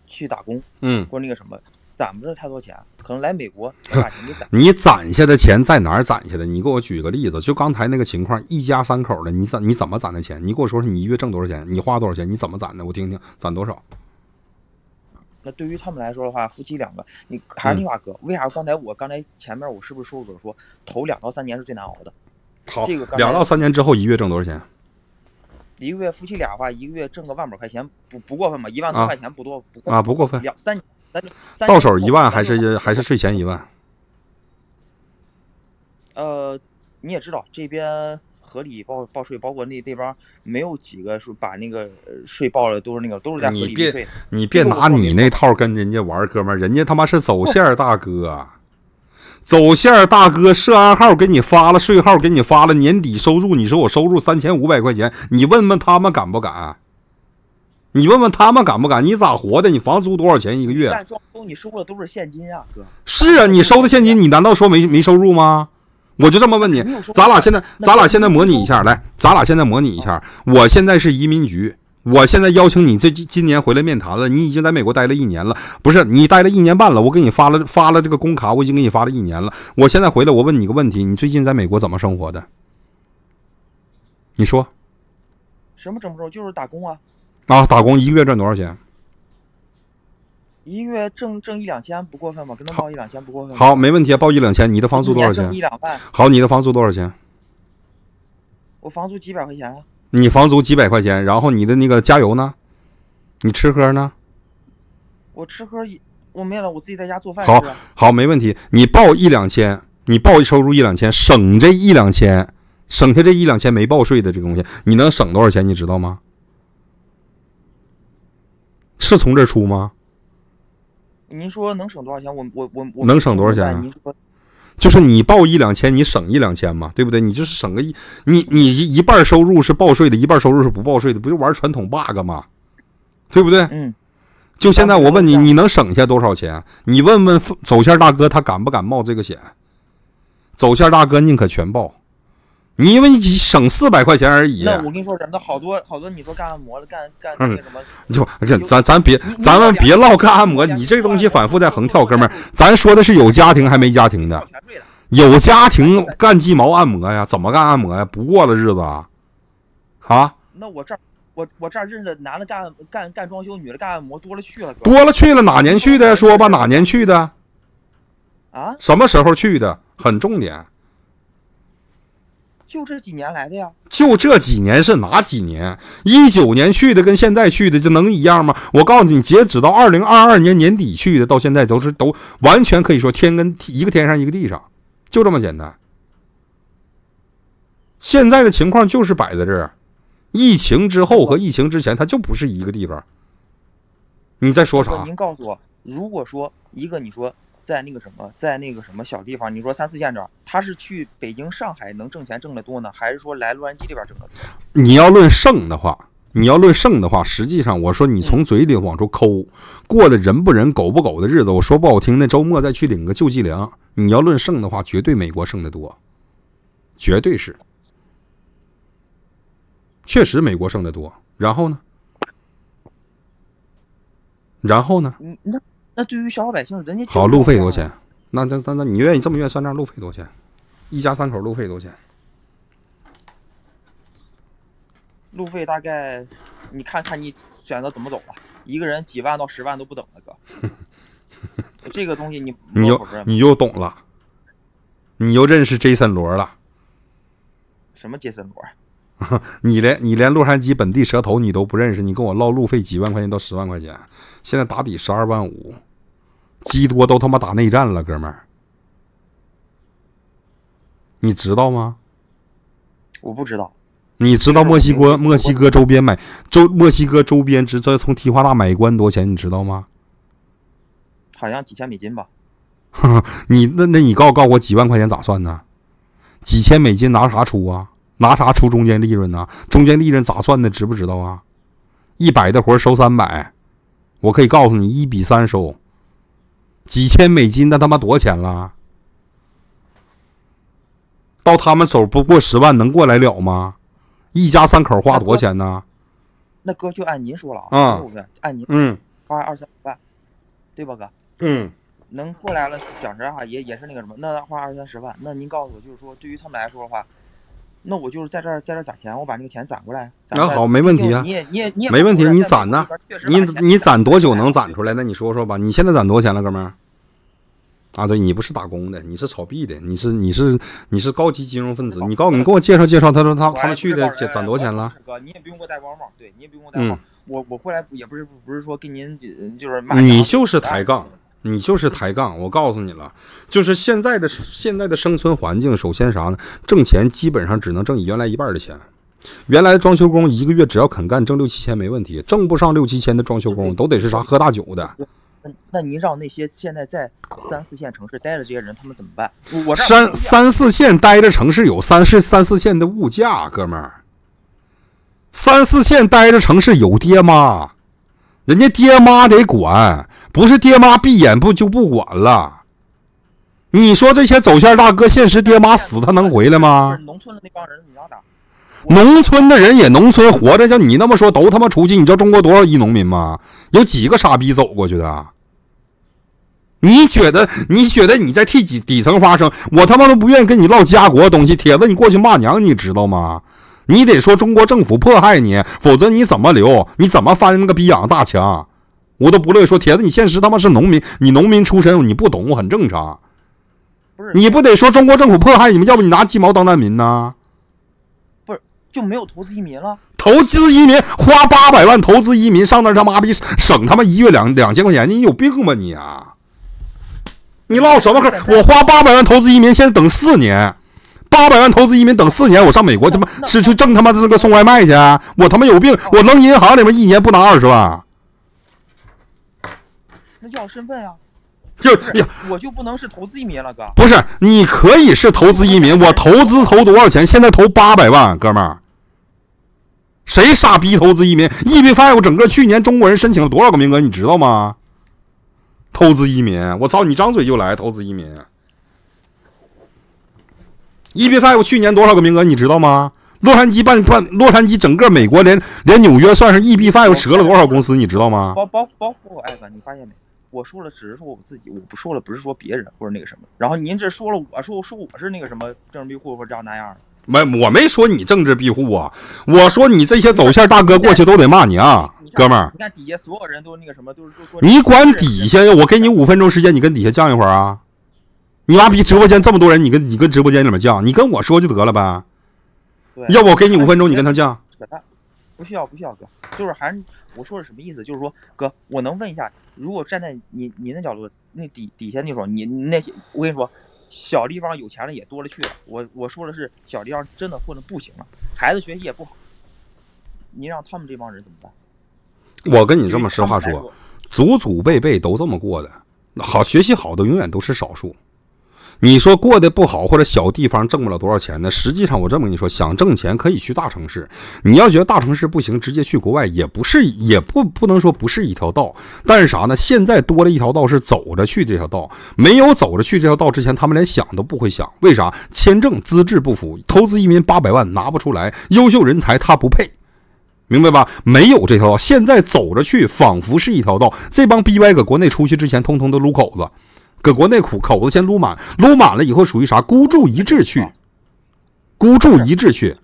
[SPEAKER 2] 去打工，嗯，或那个什么攒不着太多钱，可能来美国 攒
[SPEAKER 1] 你攒下的钱在哪儿攒下的？你给我举个例子，就刚才那个情况，一家三口的，你攒你怎么攒的钱？你给我说说，你一月挣多少钱？你花多少钱？你怎么攒的？我听听，攒多少？那对于
[SPEAKER 2] 他们来说的话，夫妻两个，你还是那话哥，为啥刚才我刚才前面我是不是说过说头两到三年是最难熬的。
[SPEAKER 1] 好，这个两到三年之后，一月挣多少钱？
[SPEAKER 2] 一个月夫妻俩的话，一个月挣个万把块钱，不不过分吧？一万多块钱不多，啊，不过分。两三，咱三。到手一
[SPEAKER 1] 万还是还是税前一万？
[SPEAKER 2] 呃，你也知道这边。合理报报税，包括那那边没有几个说把那个税报了，都是那个都是在合理税。你别你别拿你
[SPEAKER 1] 那套跟人家玩，哥们儿，人家他妈是走线儿大哥，走线儿大哥，涉案号给你发了税号，给你发了年底收入，你说我收入三千五百块钱，你问问他们敢不敢？你问问他们敢不敢？你咋活的？你房租多少钱一个月？
[SPEAKER 2] 你收的都是现金啊，哥。
[SPEAKER 1] 是啊，你收的现金，你难道说没没收入吗？我就这么问你，咱俩现在，咱俩现在模拟一下，来，咱俩现在模拟一下。我现在是移民局，我现在邀请你这今年回来面谈了。你已经在美国待了一年了，不是你待了一年半了。我给你发了发了这个工卡，我已经给你发了一年了。我现在回来，我问你个问题，你最近在美国怎么生活的？你说
[SPEAKER 2] 什么？整不着，就是打工啊。
[SPEAKER 1] 啊，打工一个月赚多少钱？
[SPEAKER 2] 一个月挣挣一两千不过分吧？跟他报一两千不过分。好，没
[SPEAKER 1] 问题报一两千。你的房租多少钱？一两万。好，你的房租多少钱？
[SPEAKER 2] 我房租几百块钱啊。
[SPEAKER 1] 你房租几百块钱，然后你的那个加油呢？你吃喝呢？
[SPEAKER 2] 我吃喝我没了，我自己在家做饭吃。好，
[SPEAKER 1] 好，没问题。你报一两千，你报收入一两千，省这一两千，省下这一两千没报税的这个东西，你能省多少钱？你知道吗？是从这出吗？
[SPEAKER 2] 您说能省多少钱？我我我我能省多少钱？你
[SPEAKER 1] 说，就是你报一两千，你省一两千嘛，对不对？你就是省个一，你你一半收入是报税的，一半收入是不报税的，不就玩传统 bug 吗？对不对？嗯。就现在我问你，你能省下多少钱？你问问走线大哥，他敢不敢冒这个险？走线大哥宁可全报。你因为你省四百块钱而已。那我跟
[SPEAKER 2] 你说，咱们好多好多，你说干按摩的，干干那
[SPEAKER 1] 什么，就咱咱别，咱们别唠干按摩。你这个东西反复在横跳，哥们儿，咱说的是有家庭还没家庭的，有家庭干鸡毛按摩呀？怎么干按摩呀？不过了日子啊？啊？那
[SPEAKER 2] 我这儿，我我这儿认识男的干干干装修，女的干按摩多了去了，
[SPEAKER 1] 多了去了，哪年去的？说吧，哪年去的？啊？什么时候去的？很重点。
[SPEAKER 2] 就这几年来的呀，
[SPEAKER 1] 就这几年是哪几年？一九年去的跟现在去的，就能一样吗？我告诉你，截止到二零二二年年底去的，到现在都是都完全可以说天跟一个天上一个地上，就这么简单。现在的情况就是摆在这儿，疫情之后和疫情之前，它就不是一个地方。你在说啥？您
[SPEAKER 2] 告诉我，如果说一个你说。在那个什么，在那个什么小地方，你说三四线这儿，他是去北京、上海能挣钱挣得多呢，还是说来洛杉矶这边挣得
[SPEAKER 1] 多？你要论剩的话，你要论剩的话，实际上我说你从嘴里往出抠，过的人不人、狗不狗的日子，我说不好听，那周末再去领个救济粮。你要论剩的话，绝对美国剩得多，绝对是，确实美国剩得多。然后呢？然后呢？那。
[SPEAKER 2] 那对于小老百姓，人家好路
[SPEAKER 1] 费多少钱？那那那那你愿意这么愿意算账？路费多少钱？一家三口路费多少钱？
[SPEAKER 2] 路费大概，你看看你选择怎么走吧。一个人几万到十万都不等了，哥。这个东西你 你又你
[SPEAKER 1] 又懂了，你又认识杰森罗了？什么杰森罗？你连你连洛杉矶本地蛇头你都不认识，你跟我唠路费几万块钱到十万块钱，现在打底十二万五。基多都他妈打内战了，哥们儿，你知道吗？我不知道。你知道墨西哥墨西哥周边买周墨西哥周边，直接从提花大买一关多少钱？你知道吗？
[SPEAKER 2] 好像几千美金吧。
[SPEAKER 1] 你那那你告告我，几万块钱咋算呢？几千美金拿啥出啊？拿啥出中间利润呢？中间利润咋算的？知不知道啊？一百的活收三百，我可以告诉你，一比三收。几千美金，那他妈多少钱了？到他们手不过十万，能过来了吗？一家三口花多少钱呢？
[SPEAKER 2] 那哥就按您说了啊，按您嗯，花二三十万，对吧，哥？嗯，能过来了，讲实话也也是那个什么，那花二三十万，那您告诉我，就是说对于他们来说的话。那我就是在这儿在这攒钱，我把那个钱攒过来。那好，
[SPEAKER 1] 没问题啊，你也
[SPEAKER 2] 你也你也没问题，你攒呢？
[SPEAKER 1] 你你攒多久能攒出来？那你说说吧，你现在攒多少钱了，哥们儿？啊，对，你不是打工的，你是炒币的，你是你是你是高级金融分子，你告你给我介绍介绍。他说他他们去的攒攒多少钱了？哥，你
[SPEAKER 2] 也不用给我带高帽，对你也不用给我带高帽。我我回来也不是不是说跟您就是卖。你就是抬杠。
[SPEAKER 1] 你就是抬杠，我告诉你了，就是现在的现在的生存环境，首先啥呢？挣钱基本上只能挣你原来一半的钱。原来装修工一个月只要肯干，挣六七千没问题；挣不上六七千的装修工，都得是啥喝大酒的。
[SPEAKER 2] 那您让那些现在在三四线城市待的这些人，他们怎么办？三三
[SPEAKER 1] 四线待着城市有三四三四线的物价，哥们儿，三四线待着城市有爹妈，人家爹妈得管。不是爹妈闭眼不就不管了？你说这些走线大哥，现实爹妈死他能回来吗？农村的那帮人，你让打？农村的人也农村活着，像你那么说都他妈出去！你知道中国多少亿农民吗？有几个傻逼走过去的？你觉得？你觉得你在替底底层发声？我他妈都不愿意跟你唠家国东西。铁子你过去骂娘，你知道吗？你得说中国政府迫害你，否则你怎么留？你怎么翻那个逼养大墙？我都不乐意说，铁子，你现实他妈是农民，你农民出身，你不懂，我很正常。不是，你不得说中国政府迫害你们，要不你拿鸡毛当难民呢？
[SPEAKER 2] 不是，就没有投资移民了？
[SPEAKER 1] 投资移民花八百万投资移民上那他妈逼省他妈一月两两千块钱，你有病吧你啊？你唠什么嗑？我花八百万投资移民，现在等四年，八百万投资移民等四年，我上美国他妈是去挣他妈这个送外卖去？我他妈有病？我扔银行里面一年不拿二十万？身份啊。就呀，
[SPEAKER 2] 我就不能是投资移民了，哥。不是，
[SPEAKER 1] 你可以是投资移民。我投资投多少钱？现在投八百万，哥们儿。谁傻逼投资移民？EB five 整个去年中国人申请了多少个名额，你知道吗？投资移民，我操你张嘴就来投资移民。EB five 去年多少个名额，你知道吗？洛杉矶办办，洛杉矶整个美国连连纽约，算是 EB five 折了多少公司，你知道吗？包
[SPEAKER 2] 包包括爱哥，你发现没？我说了，只是说我自己，我不说了，不是说别人或者那个什么。然后您这说了，我说说我是那个什么政治庇护或者这样那样的。
[SPEAKER 1] 没，我没说你政治庇护啊，我说你这些走线大哥过去都得骂你啊，哥们儿。你看底下所有人都那个什么，就是就说你管底下呀？我给你五分钟时间，你跟底下降一会儿啊。你妈逼！直播间这么多人，你跟你跟直播间里面降，你跟我说就得了呗。要不我给你五分钟，你跟他降。扯淡，
[SPEAKER 2] 不需要不需要哥，就是还。我说是什么意思？就是说，哥，我能问一下，如果站在你您的角度，那底底下那种，您那些，我跟你说，小地方有钱的也多了去了。我我说的是小地方真的混的不行了，孩子学习也不好，您让他们这帮人怎么办？
[SPEAKER 1] 我跟你这么实话说，祖祖辈辈都这么过的，好学习好的永远都是少数。你说过得不好，或者小地方挣不了多少钱呢？实际上，我这么跟你说，想挣钱可以去大城市。你要觉得大城市不行，直接去国外也不是，也不不能说不是一条道。但是啥呢？现在多了一条道是走着去这条道。没有走着去这条道之前，他们连想都不会想，为啥？签证资质不符，投资移民八百万拿不出来，优秀人才他不配，明白吧？没有这条道，现在走着去仿佛是一条道。这帮逼歪搁国内出去之前，通通都撸口子。搁国内苦口子先撸满，撸满了以后属于啥？孤注一掷去，孤注一掷去，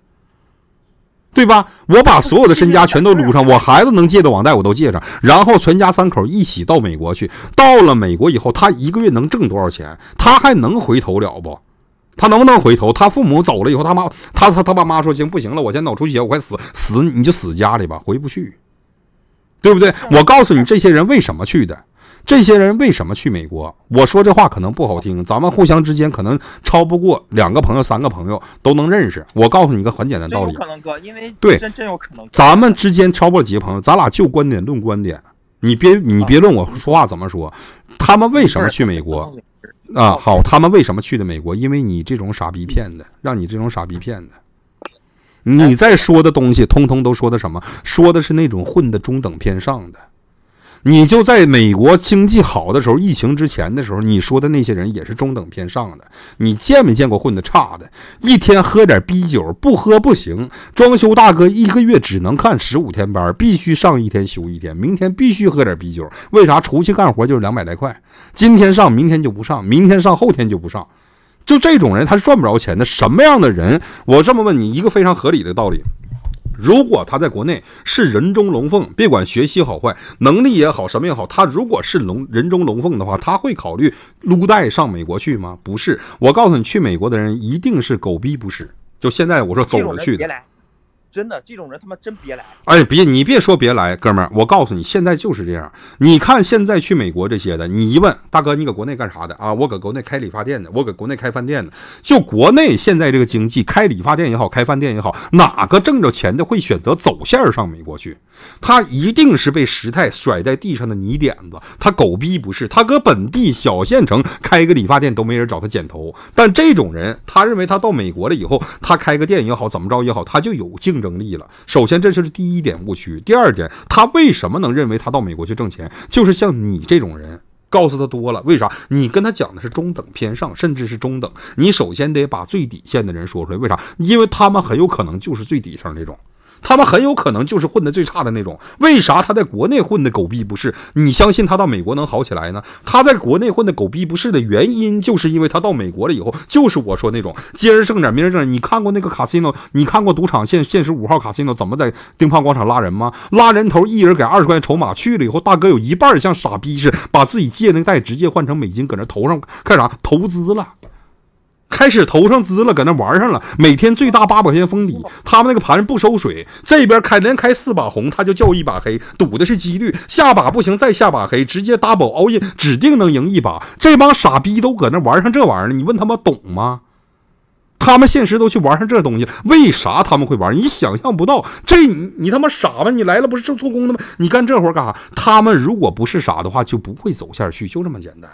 [SPEAKER 1] 对吧？我把所有的身家全都撸上，我孩子能借的网贷我都借上，然后全家三口一起到美国去。到了美国以后，他一个月能挣多少钱？他还能回头了不？他能不能回头？他父母走了以后，他妈，他他他爸妈说行不行了？我现脑出血，我快死死，你就死家里吧，回不去，对不对？我告诉你，这些人为什么去的？这些人为什么去美国？我说这话可能不好听，咱们互相之间可能超不过两个朋友、三个朋友都能认识。我告诉你一个很简单道理，可
[SPEAKER 2] 能哥，因为对，真真有可能。
[SPEAKER 1] 咱们之间超不过几个朋友，咱俩就观点论观点，你别你别论我说话怎么说。他们为什么去美国？啊，好，他们为什么去的美国？因为你这种傻逼骗子，让你这种傻逼骗子，你在说的东西，通通都说的什么？说的是那种混的中等偏上的。你就在美国经济好的时候，疫情之前的时候，你说的那些人也是中等偏上的。你见没见过混的差的，一天喝点啤酒，不喝不行。装修大哥一个月只能看十五天班，必须上一天休一天，明天必须喝点啤酒。为啥出去干活就是两百来块？今天上，明天就不上；明天上，后天就不上。就这种人，他是赚不着钱的。什么样的人？我这么问你，一个非常合理的道理。如果他在国内是人中龙凤，别管学习好坏，能力也好，什么也好，他如果是龙人中龙凤的话，他会考虑撸带上美国去吗？不是，我告诉你，去美国的人一定是狗逼，不是？就现在我说走着去的。
[SPEAKER 2] 真的，这种人他妈真别来！
[SPEAKER 1] 哎，别你别说别来，哥们儿，我告诉你，现在就是这样。你看现在去美国这些的，你一问大哥，你搁国内干啥的啊？我搁国内开理发店的，我搁国内开饭店的。就国内现在这个经济，开理发店也好，开饭店也好，哪个挣着钱的会选择走线上美国去？他一定是被时态甩在地上的泥点子。他狗逼不是，他搁本地小县城开一个理发店都没人找他剪头。但这种人，他认为他到美国了以后，他开个店也好，怎么着也好，他就有竞争。挣利了。首先，这是第一点误区。第二点，他为什么能认为他到美国去挣钱？就是像你这种人，告诉他多了，为啥？你跟他讲的是中等偏上，甚至是中等。你首先得把最底线的人说出来，为啥？因为他们很有可能就是最底层那种。他们很有可能就是混得最差的那种。为啥他在国内混的狗逼不是？你相信他到美国能好起来呢？他在国内混的狗逼不是的原因，就是因为他到美国了以后，就是我说那种，今儿挣点，明儿挣点。你看过那个卡西诺？你看过赌场现现实五号卡西诺怎么在丁胖广场拉人吗？拉人头，一人给二十块钱筹码去了以后，大哥有一半像傻逼似的，把自己借那个贷直接换成美金，搁那头上干啥？投资了。开始投上资了，搁那玩上了。每天最大八百块钱封底，他们那个盘不收水。这边开连开四把红，他就叫一把黑，赌的是几率。下把不行再下把黑，直接打 l in，指定能赢一把。这帮傻逼都搁那玩上这玩意儿了，你问他们懂吗？他们现实都去玩上这东西为啥他们会玩？你想象不到。这你你他妈傻吗？你来了不是挣错工的吗？你干这活干啥？他们如果不是傻的话，就不会走下去，就这么简单。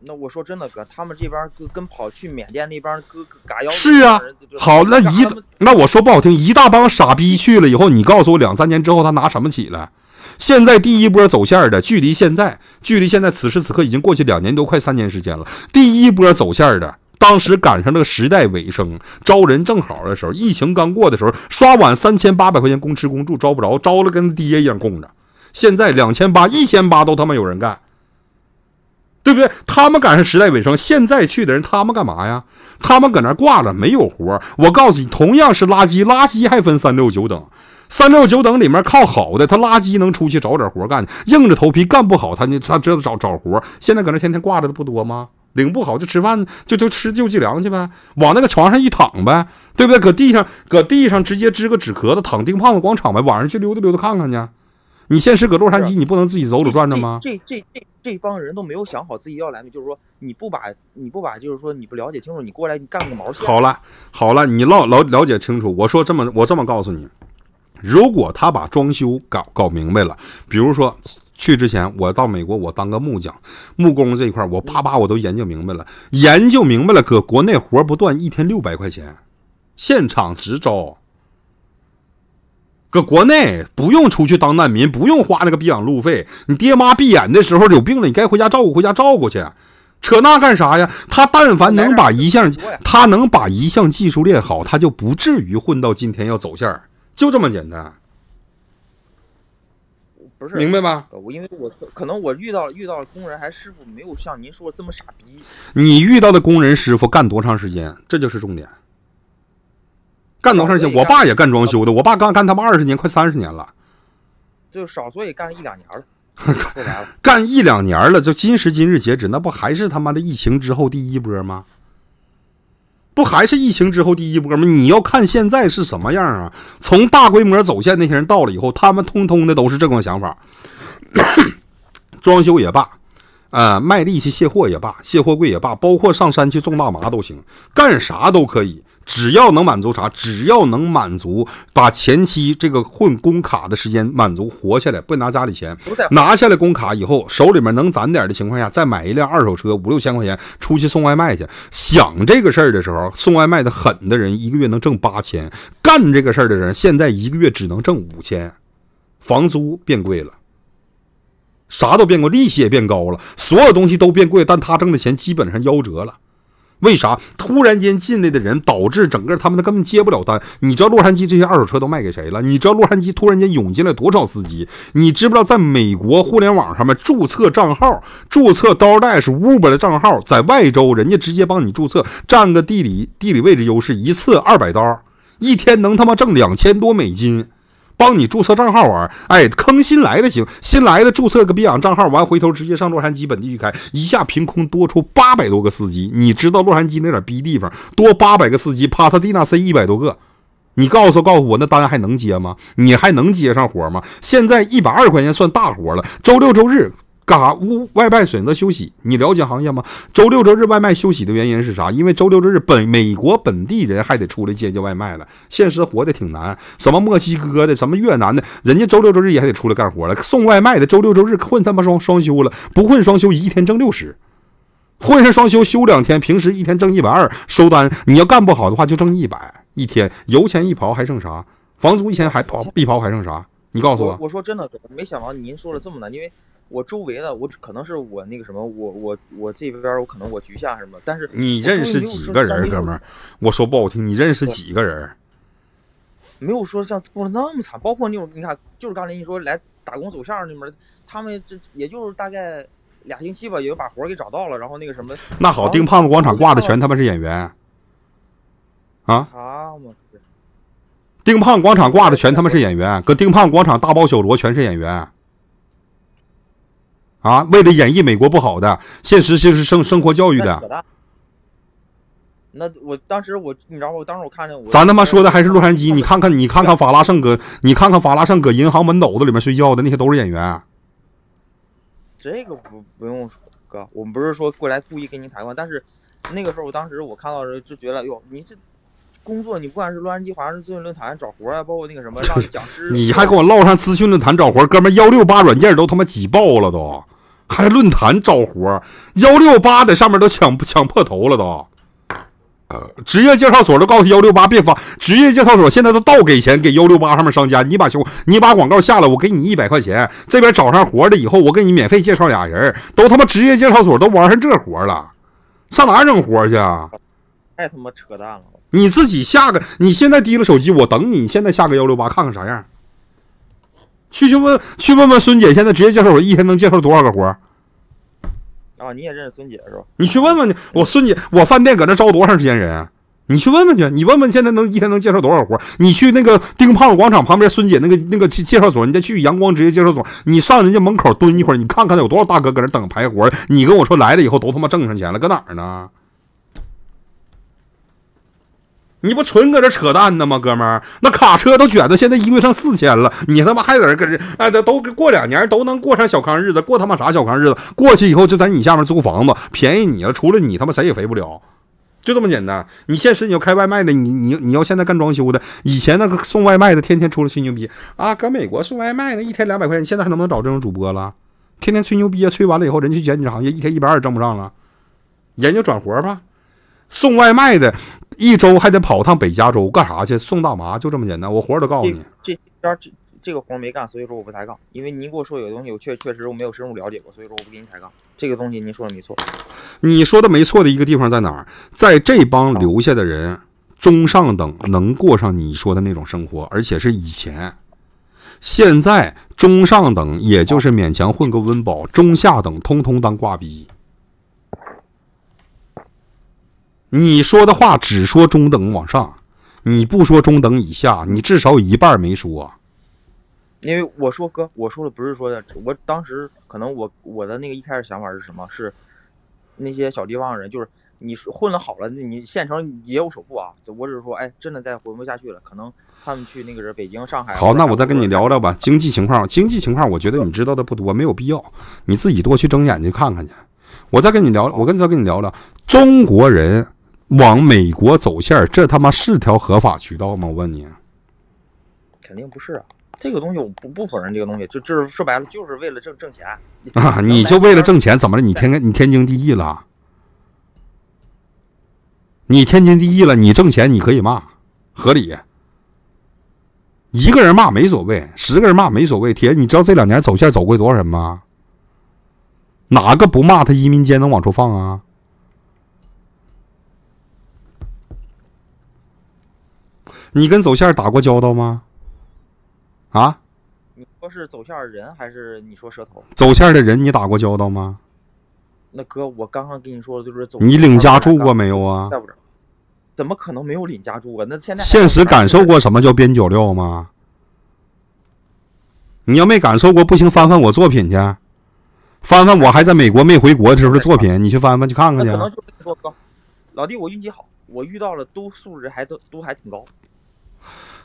[SPEAKER 2] 那我说真的哥，他们这边跟跑去缅甸那边哥嘎腰是啊，好
[SPEAKER 1] 那一那我说不好听，一大帮傻逼去了以后，你告诉我两三年之后他拿什么起来？现在第一波走线的距离，现在距离现在此时此刻已经过去两年多快三年时间了。第一波走线的，当时赶上那个时代尾声，招人正好的时候，疫情刚过的时候，刷碗三千八百块钱公吃公住招不着，招了跟爹一样供着。现在两千八、一千八都他妈有人干。对不对？他们赶上时代尾声，现在去的人他们干嘛呀？他们搁那挂着，没有活我告诉你，同样是垃圾，垃圾还分三六九等。三六九等里面靠好的，他垃圾能出去找点活干，硬着头皮干不好，他那他道找找活。现在搁那天天挂着的不多吗？领不好就吃饭，就就吃救济粮去呗，往那个床上一躺呗，对不对？搁地上搁地上直接支个纸壳子躺钉胖子广场呗，晚上去溜达溜达看看去。你现实搁洛杉矶，你不能自己走走转转吗？这
[SPEAKER 2] 这这这帮人都没有想好自己要来没，就是说你不把你不把就是说你不了解清楚，你过来你干个毛
[SPEAKER 1] 线？好了好了，你了了了解清楚。我说这么我这么告诉你，如果他把装修搞搞明白了，比如说去之前我到美国我当个木匠木工这一块，我啪啪我都研究明白了，研究明白了，搁国内活不断，一天六百块钱，现场直招。搁国内不用出去当难民，不用花那个逼养路费。你爹妈闭眼的时候有病了，你该回家照顾，回家照顾去，扯那干啥呀？他但凡能把一项，他能把一项技术练好，他就不至于混到今天要走线儿，就这么简单。
[SPEAKER 2] 不是明白吗？我因为我可能我遇到遇到工人还师傅没有像您说这么傻逼。
[SPEAKER 1] 你遇到的工人师傅干多长时间？这就是重点。干多少去？我爸也干装修的。我爸干干他妈二十年，快三十年了，
[SPEAKER 2] 就少说也干一两年 了。
[SPEAKER 1] 干一两年了，就今时今日截止，那不还是他妈的疫情之后第一波吗？不还是疫情之后第一波吗？你要看现在是什么样啊？从大规模走线那些人到了以后，他们通通的都是这种想法，装修也罢，啊，卖力气卸货也罢，卸货贵也罢，包括上山去种大麻都行，干啥都可以。只要能满足啥？只要能满足把前期这个混工卡的时间满足活下来，不拿家里钱，拿下来工卡以后，手里面能攒点的情况下，再买一辆二手车，五六千块钱出去送外卖去。想这个事儿的时候，送外卖的狠的人一个月能挣八千，干这个事儿的人现在一个月只能挣五千，房租变贵了，啥都变贵，利息也变高了，所有东西都变贵，但他挣的钱基本上夭折了。为啥突然间进来的人导致整个他们根本接不了单？你知道洛杉矶这些二手车都卖给谁了？你知道洛杉矶突然间涌进来多少司机？你知不知道在美国互联网上面注册账号、注册刀带是 Uber 的账号，在外州人家直接帮你注册，占个地理地理位置优势，一次二百刀，一天能他妈挣两千多美金。帮你注册账号玩，哎，坑新来的行，新来的注册个逼养账号，完回头直接上洛杉矶本地去开，一下凭空多出八百多个司机。你知道洛杉矶那点逼地方，多八百个司机，帕特蒂纳 C 一百多个，你告诉告诉我那单还能接吗？你还能接上活吗？现在一百二十块钱算大活了，周六周日。干啥？屋外卖选择休息？你了解行业吗？周六周日外卖休息的原因是啥？因为周六周日本美国本地人还得出来接接外卖了。现实活的挺难。什么墨西哥的，什么越南的，人家周六周日也还得出来干活了。送外卖的周六周日混他妈双双休了，不混双休，一天挣六十。混上双休，休两天，平时一天挣一百二，收单。你要干不好的话，就挣一百一天。油钱一刨还剩啥？房租一千还刨，必刨还剩啥？你告诉我。我
[SPEAKER 2] 说真的，没想到您说的这么难，因为。我周围的，我可能是我那个什么，我我我这边我可能我局下什么，但是你认识几个人，哥们儿，
[SPEAKER 1] 我说不好听，你认识几个人？
[SPEAKER 2] 没有说像过的那么惨，包括那种你看，就是刚才你说来打工走巷那边，他们这也就是大概俩星期吧，也就把活给找到了，然后那个什么。那好，丁胖
[SPEAKER 1] 子广场挂的全他妈是演员啊！他们丁胖广场挂的全他妈是演员，搁丁胖子广场大包小罗全是演员。啊，为了演绎美国不好的现实，就是生生活教育的。
[SPEAKER 2] 那我当时我你知道吗？我当时我看着我。咱他妈说的还
[SPEAKER 1] 是洛杉矶，你看看你看看法拉盛哥，你看看法拉盛搁银行门斗子里面睡觉的那些都是演员。
[SPEAKER 2] 这个不不用说，哥，我们不是说过来故意跟您抬杠，但是那个时候我当时我看到时就觉得，哟，你这。工作，你不管是洛杉矶华人咨询论坛找活儿，包括那个什么 让讲师，你还
[SPEAKER 1] 给我唠上资讯论坛找活儿，哥们儿幺六八软件都他妈挤爆了，都还论坛找活儿，幺六八在上面都抢抢破头了，都，呃，职业介绍所都告诉幺六八别发，职业介绍所现在都倒给钱给幺六八上面商家，你把修你把广告下了，我给你一百块钱，这边找上活了以后，我给你免费介绍俩人都他妈职业介绍所都玩上这活了，上哪整活去啊？
[SPEAKER 2] 太他妈扯淡
[SPEAKER 1] 了！你自己下个，你现在提了手机，我等你。你现在下个幺六八，看看啥样。去去问去问问孙姐，现在职业介绍所一天能介绍多少个活？
[SPEAKER 2] 啊，你也认识孙姐是吧？
[SPEAKER 1] 你去问问去，我孙姐，我饭店搁这招多长时间人？你去问问去，你问问现在能一天能介绍多少活？你去那个丁胖子广场旁边孙姐那个那个介绍所，你再去阳光职业介绍所，你上人家门口蹲一会儿，你看看有多少大哥搁这等排活。你跟我说来了以后都他妈挣上钱了，搁哪儿呢？你不纯搁这扯淡呢吗，哥们儿？那卡车都卷到现在一个月上四千了，你他妈还在这搁这？哎，都都过两年都能过上小康日子，过他妈啥小康日子？过去以后就在你下面租房子，便宜你了，除了你他妈谁也肥不了，就这么简单。你现实你要开外卖的，你你你要现在干装修的，以前那个送外卖的天天出来吹牛逼啊，搁美国送外卖的一天两百块钱，现在还能不能找这种主播了？天天吹牛逼啊，吹完了以后人去捡这行业，一天一百二挣不上了，研究转活吧，送外卖的。一周还得跑趟北加州干啥去？送大麻就这么简单。我活儿都告诉你，
[SPEAKER 2] 这边这这个活儿没干，所以说我不抬杠。因为您给我说有的东西，我确确实我没有深入了解过，所以说我不给您抬杠。这个东西您说的没错，
[SPEAKER 1] 你说的没错的一个地方在哪儿？在这帮留下的人中上等能过上你说的那种生活，而且是以前。现在中上等也就是勉强混个温饱，中下等通通当挂逼。你说的话只说中等往上，你不说中等以下，你至少有一半没说。
[SPEAKER 2] 因为我说哥，我说的不是说的，我当时可能我我的那个一开始想法是什么？是那些小地方的人，就是你混的好了，你县城也有首富啊。我只是说，哎，真的再混不下去了，可能他们去那个人北京、上海。好，那我再跟
[SPEAKER 1] 你聊聊吧，经济情况，经济情况，我觉得你知道的不多，没有必要，你自己多去睁眼睛看看去。我再跟你聊，我跟再跟你聊聊中国人。往美国走线儿，这他妈是条合法渠道吗？我问你，
[SPEAKER 2] 肯定不是啊！这个东西我不不否认，这个东西就就是说白了，就是为了挣挣钱。
[SPEAKER 1] 啊，你就为了挣钱怎么了？你天你天经地义了，你天经地义了，你挣钱你可以骂，合理。一个人骂没所谓，十个人骂没所谓。铁，你知道这两年走线走过多少人吗？哪个不骂他移民监能往出放啊？你跟走线打过交道吗？啊？
[SPEAKER 2] 你说是走线人还是你说蛇头？走
[SPEAKER 1] 线的人，你打过交道吗？
[SPEAKER 2] 那哥，我刚刚跟你说的就是走。你领家住过没有啊？怎么可能没有领家住过？那现在现实感受过
[SPEAKER 1] 什么叫边角料吗？你要没感受过，不行，翻翻我作品去，翻翻我还在美国没回国的时候的作品，你去翻翻去看看去。可能就
[SPEAKER 2] 是说，哥，老弟，我运气好，我遇到了都素质还都都还挺高。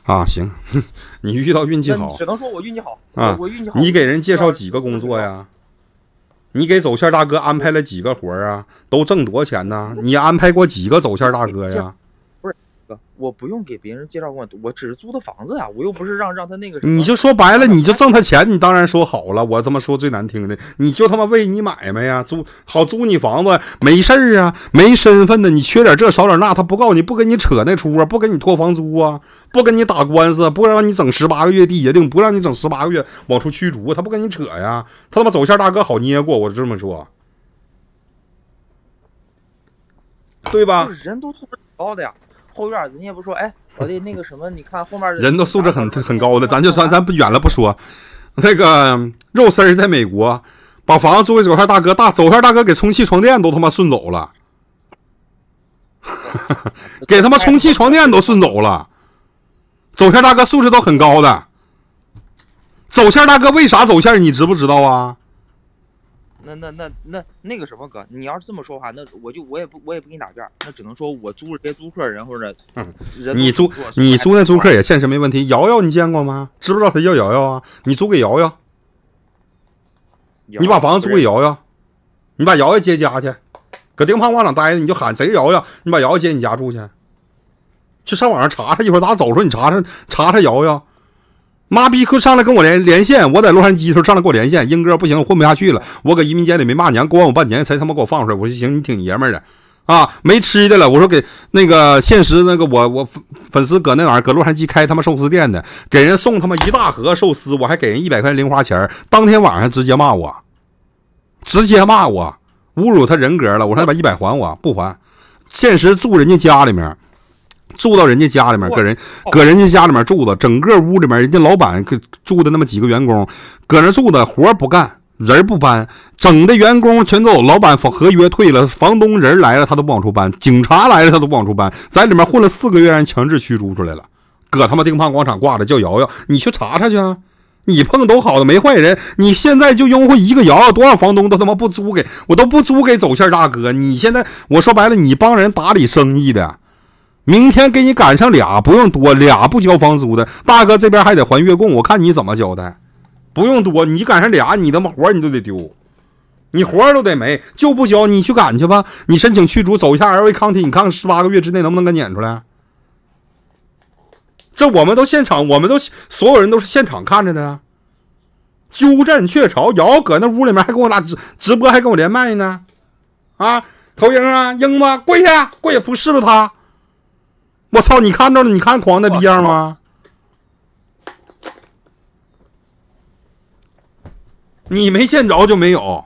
[SPEAKER 1] 啊行，你遇到运气好，只
[SPEAKER 2] 能说我运气好
[SPEAKER 1] 啊，我运气好。你给人介绍几个工作呀？你给走线大哥安排了几个活啊？都挣多少钱呢？你安排过几个走线大哥呀？
[SPEAKER 2] 我不用给别人介绍，我我只是租的房子呀，我又不是让让他那个。你就说
[SPEAKER 1] 白了，你就挣他钱，你当然说好了。我他妈说最难听的，你就他妈为你买卖呀，租好租你房子没事儿啊，没身份的，你缺点这少点那，他不告你不跟你扯那出啊，不跟你拖房租啊，不跟你打官司，不让你整十八个月地决定，不让你整十八个月往出驱逐他不跟你扯呀，他他妈走线大哥好捏过，我这么说，
[SPEAKER 2] 对吧？人都做不高的呀。后院，人家不说，哎，我的那个什么，你看后面人
[SPEAKER 1] 都素质很很高的，咱就算咱不远了不说，那个肉丝儿在美国把房子租给走线大哥，大走线大哥给充气床垫都他妈顺走了，给他妈充气床垫都顺走了，走线大哥素质都很高的，走线大哥为啥走线，你知不知道啊？
[SPEAKER 2] 那那那那那个什么哥，你要是这么说话，那我就我也不我也不给你打价那只能说我租了些租客，然后
[SPEAKER 1] 呢，嗯，你租你租那租客也现实没问题。瑶瑶，你见过吗？知不知道他叫瑶瑶啊？你租给瑶瑶，你把房子租给瑶瑶，你把瑶瑶接家去，搁钉胖往上待着？你就喊谁瑶瑶，你把瑶瑶接你家住去，去上网上查查，一会儿走时候你查查查查瑶瑶。妈逼，快上来跟我连连线，我在洛杉矶，时候上来给我连线。英哥不行，混不下去了，我搁移民监里没骂娘，关我半年才他妈给我放出来。我说行，你挺爷们的啊，没吃的了。我说给那个现实那个我我粉丝搁那哪儿搁洛杉矶开他妈寿司店的，给人送他妈一大盒寿司，我还给人一百块钱零花钱，当天晚上直接骂我，直接骂我，侮辱他人格了。我说把一百还我，不还。现实住人家家里面。住到人家家里面，搁人搁人家家里面住的，整个屋里面人家老板住的那么几个员工搁那住的，活不干，人不搬，整的员工全走，老板房合约退了，房东人来了他都不往出搬，警察来了他都不往出搬，在里面混了四个月，人强制驱逐出来了，搁他妈丁胖广场挂着叫瑶瑶，你去查查去啊！你碰都好的没坏人，你现在就拥护一个瑶瑶，多少房东都他妈不租给我，都不租给走线大哥，你现在我说白了，你帮人打理生意的。明天给你赶上俩，不用多俩，不交房租的，大哥这边还得还月供，我看你怎么交代。不用多，你赶上俩，你他妈活你都得丢，你活都得没，就不交，你去赶去吧。你申请驱逐，走一下 L V 抗体，你看看十八个月之内能不能给撵出来。这我们都现场，我们都所有人都是现场看着的。鸠占鹊巢，瑶搁那屋里面还跟我俩直直播，还跟我连麦呢。啊，头鹰啊，鹰子跪下，跪下，不是不他？我操！你看着了？你看狂那逼样吗？你没见着就没有。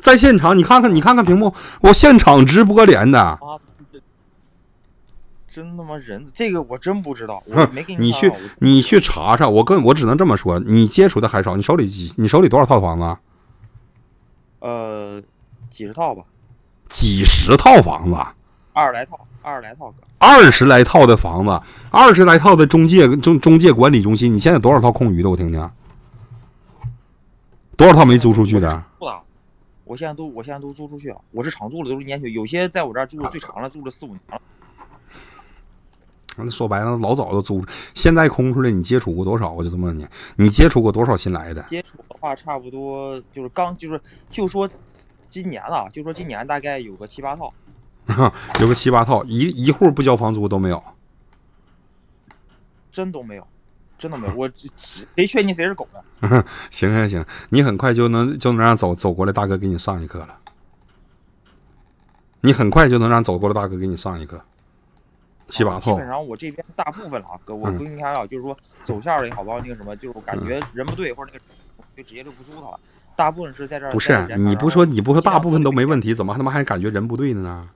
[SPEAKER 1] 在现场，你看看，你看看屏幕，我现场直播连的。
[SPEAKER 2] 真他妈人，这个我真不知道，我没给你。你去，
[SPEAKER 1] 你去查查。我跟我只能这么说：你接触的还少，你手里几，你手里多少套房子？
[SPEAKER 2] 呃，几十套吧。
[SPEAKER 1] 几十套房子？
[SPEAKER 2] 二十来套，二十来套
[SPEAKER 1] 二十来套的房子，二十来套的中介中中介管理中心，你现在多少套空余的？我听听，多少套没租出去的？
[SPEAKER 2] 不打，我现在都我现在都租出去了。我是常租的，都是年久，有些在我这儿住了最长了，住了四五年了。
[SPEAKER 1] 那说白了，老早就租，现在空出来，你接触过多少？我就这么问你，你接触过多少新来的？
[SPEAKER 2] 接触的话，差不多就是刚就是就说今年了，就说今年大概有个七八套。
[SPEAKER 1] 有 个七八套，一一会不交房租都没有，
[SPEAKER 2] 真都没有，真的没有。我谁劝你谁是狗呢？
[SPEAKER 1] 行行行，你很快就能就能让走走过来大哥给你上一课了。你很快就能让走过来大哥给你上一课。七八套。基本
[SPEAKER 2] 上我这边大部分了啊，哥，我不你该啊，就是说走线儿也好不好，那个什么，就是感觉人不对或者那个，就直接就不租他了。大部分是在这儿。不是你不说，
[SPEAKER 1] 你不说，大部分都没问题，怎么他妈还感觉人不对的呢？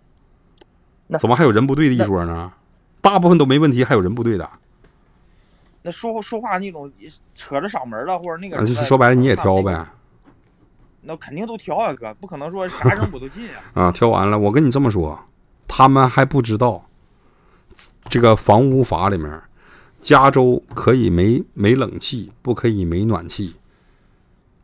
[SPEAKER 1] 怎么还有人不对的一桌呢？大部分都没问题，还有人不对的。
[SPEAKER 2] 那说说话那种扯着嗓门了，或者那个……说白
[SPEAKER 1] 了你也挑呗。
[SPEAKER 2] 那肯定都挑啊，哥，不可能说啥人都进啊。
[SPEAKER 1] 啊，挑完了，我跟你这么说，他们还不知道这个房屋法里面，加州可以没没冷气，不可以没暖气。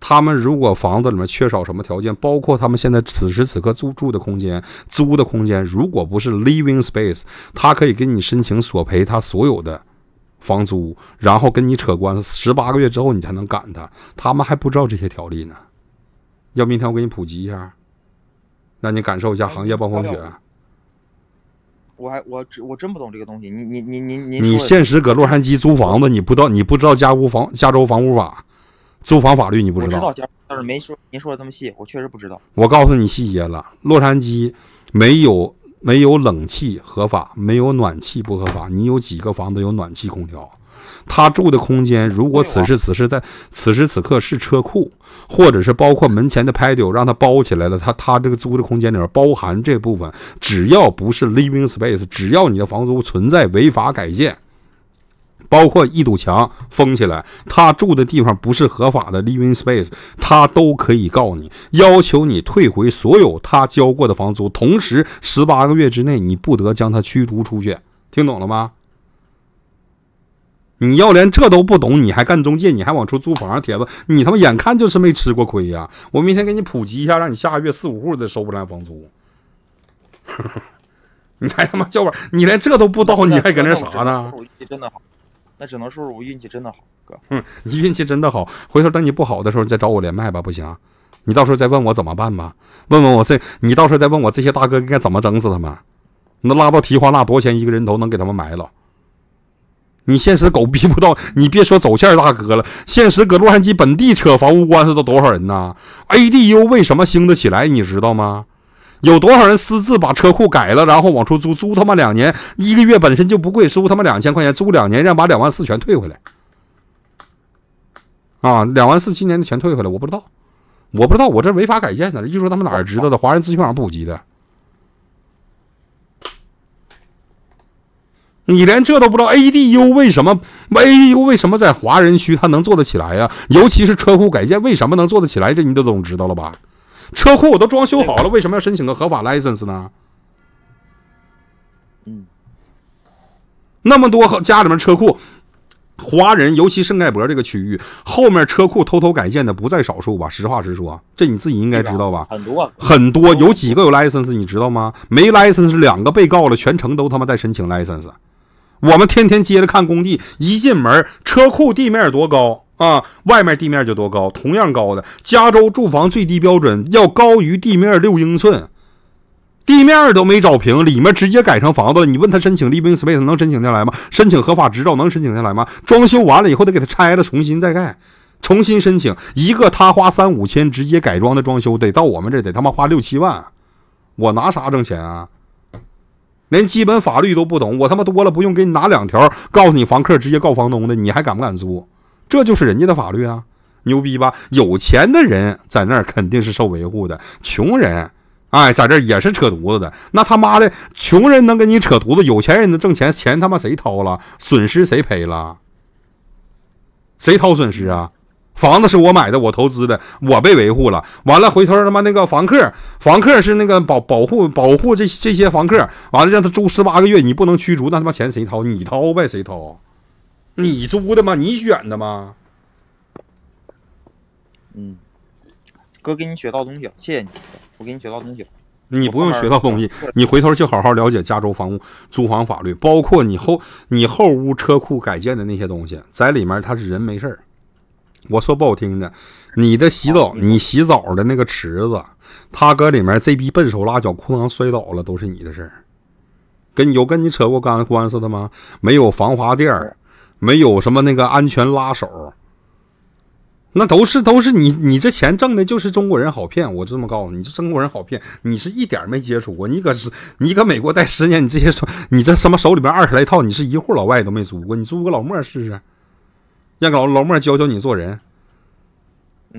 [SPEAKER 1] 他们如果房子里面缺少什么条件，包括他们现在此时此刻租住的空间、租的空间，如果不是 living space，他可以给你申请索赔他所有的房租，然后跟你扯官司，十八个月之后你才能赶他。他们还不知道这些条例呢。要明天我给你普及一下，让你感受一下行业暴风雪。
[SPEAKER 2] 我还我我真不懂这个东西。你你你你你你现实搁洛
[SPEAKER 1] 杉矶租房子，你不知道你不知道加屋房加州房屋法。租房法律你不知道？知
[SPEAKER 2] 道，但是没说您说的这么细，我确实不知道。
[SPEAKER 1] 我告诉你细节了。洛杉矶没有没有冷气合法，没有暖气不合法。你有几个房子有暖气空调？他住的空间，如果此时此时在此时此刻是车库，或者是包括门前的 patio，让他包起来了，他他这个租的空间里面包含这部分，只要不是 living space，只要你的房租存在违法改建。包括一堵墙封起来，他住的地方不是合法的 living space，他都可以告你，要求你退回所有他交过的房租，同时十八个月之内你不得将他驱逐出去，听懂了吗？你要连这都不懂，你还干中介，你还往出租房，铁子，你他妈眼看就是没吃过亏呀！我明天给你普及一下，让你下个月四五户都收不来房租。你还他妈叫板，你连这都不道，你还搁那啥呢？
[SPEAKER 2] 那只能说我运气真的好，
[SPEAKER 1] 哥。哼，你运气真的好。回头等你不好的时候，再找我连麦吧，不行。你到时候再问我怎么办吧，问问我这。你到时候再问我这些大哥应该怎么整死他们。那拉到提花那多少钱一个人头能给他们埋了。你现实狗逼不到，你别说走线大哥了，现实搁洛杉矶本地扯房屋官司都多少人呢？A D U 为什么兴得起来，你知道吗？有多少人私自把车库改了，然后往出租？租他妈两年，一个月本身就不贵，租他妈两千块钱，租两年让把两万四全退回来啊！两万四今年的全退回来，我不知道，我不知道，我这违法改建的，一说他们哪儿知道的？华人资讯网普及的，你连这都不知道？A D U 为什么？A D U 为什么在华人区它能做得起来呀？尤其是车库改建，为什么能做得起来？这你都总知道了吧？车库我都装修好了，为什么要申请个合法 license 呢？嗯，那么多家里面车库，华人尤其圣盖博这个区域后面车库偷偷改建的不在少数吧？实话实说，这你自己应该知道吧？很多很多，有几个有 license 你知道吗？没 license 两个被告了，全程都他妈在申请 license。我们天天接着看工地，一进门车库地面多高？啊，外面地面就多高？同样高的加州住房最低标准要高于地面六英寸，地面都没找平，里面直接改成房子了。你问他申请 living space 能申请下来吗？申请合法执照能申请下来吗？装修完了以后得给他拆了，重新再盖，重新申请一个。他花三五千直接改装的装修，得到我们这得他妈花六七万，我拿啥挣钱啊？连基本法律都不懂，我他妈多了不用给你拿两条，告诉你房客直接告房东的，你还敢不敢租？这就是人家的法律啊，牛逼吧？有钱的人在那儿肯定是受维护的，穷人，哎，在这儿也是扯犊子的。那他妈的，穷人能跟你扯犊子？有钱人能挣钱，钱他妈谁掏了？损失谁赔了？谁掏损失啊？房子是我买的，我投资的，我被维护了。完了，回头他妈那个房客，房客是那个保保护保护这这些房客，完了让他租十八个月，你不能驱逐，那他妈钱谁掏？你掏呗，谁掏？你租的吗？你选的吗？嗯，
[SPEAKER 2] 哥给你学到东西，谢谢你，我给你学到东西。
[SPEAKER 1] 你不用学到东西，你回头去好好了解加州房屋租房法律，包括你后你后屋车库改建的那些东西，在里面他是人没事儿。我说不好听的，你的洗澡，你洗澡的那个池子，他搁里面这逼笨手拉脚，裤裆摔倒了，都是你的事儿。跟有跟你扯过干官司的吗？没有防滑垫儿。没有什么那个安全拉手，那都是都是你你这钱挣的就是中国人好骗，我就这么告诉你，就中国人好骗，你是一点没接触过，你搁是，你搁美国待十年，你这些说你这什么手里边二十来套，你是一户老外都没租过，你租个老莫试试，让老老莫教教你做人。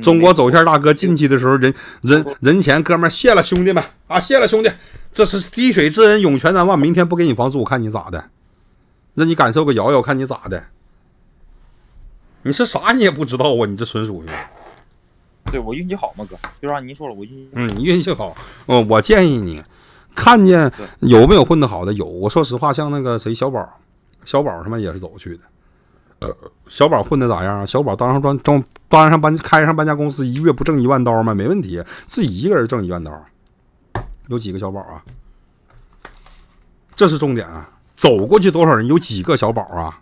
[SPEAKER 1] 中国走线大哥进去的时候，人人人前哥们谢了兄弟们啊，谢了兄弟，这是滴水之恩涌泉难忘，明天不给你房租，我看你咋的。那你感受个瑶瑶，看你咋的？你是啥你也不知道啊？你这纯属于……对我运气好吗，哥？
[SPEAKER 2] 就让您说了我运……
[SPEAKER 1] 嗯，你运气好。嗯，我建议你，看见有没有混得好的？有，我说实话，像那个谁小宝，小宝他妈也是走去的。呃，小宝混的咋样啊？小宝当上装装，当上班开上搬家公司，一月不挣一万刀吗？没问题，自己一个人挣一万刀。有几个小宝啊？这是重点啊！走过去多少人？有几个小宝啊？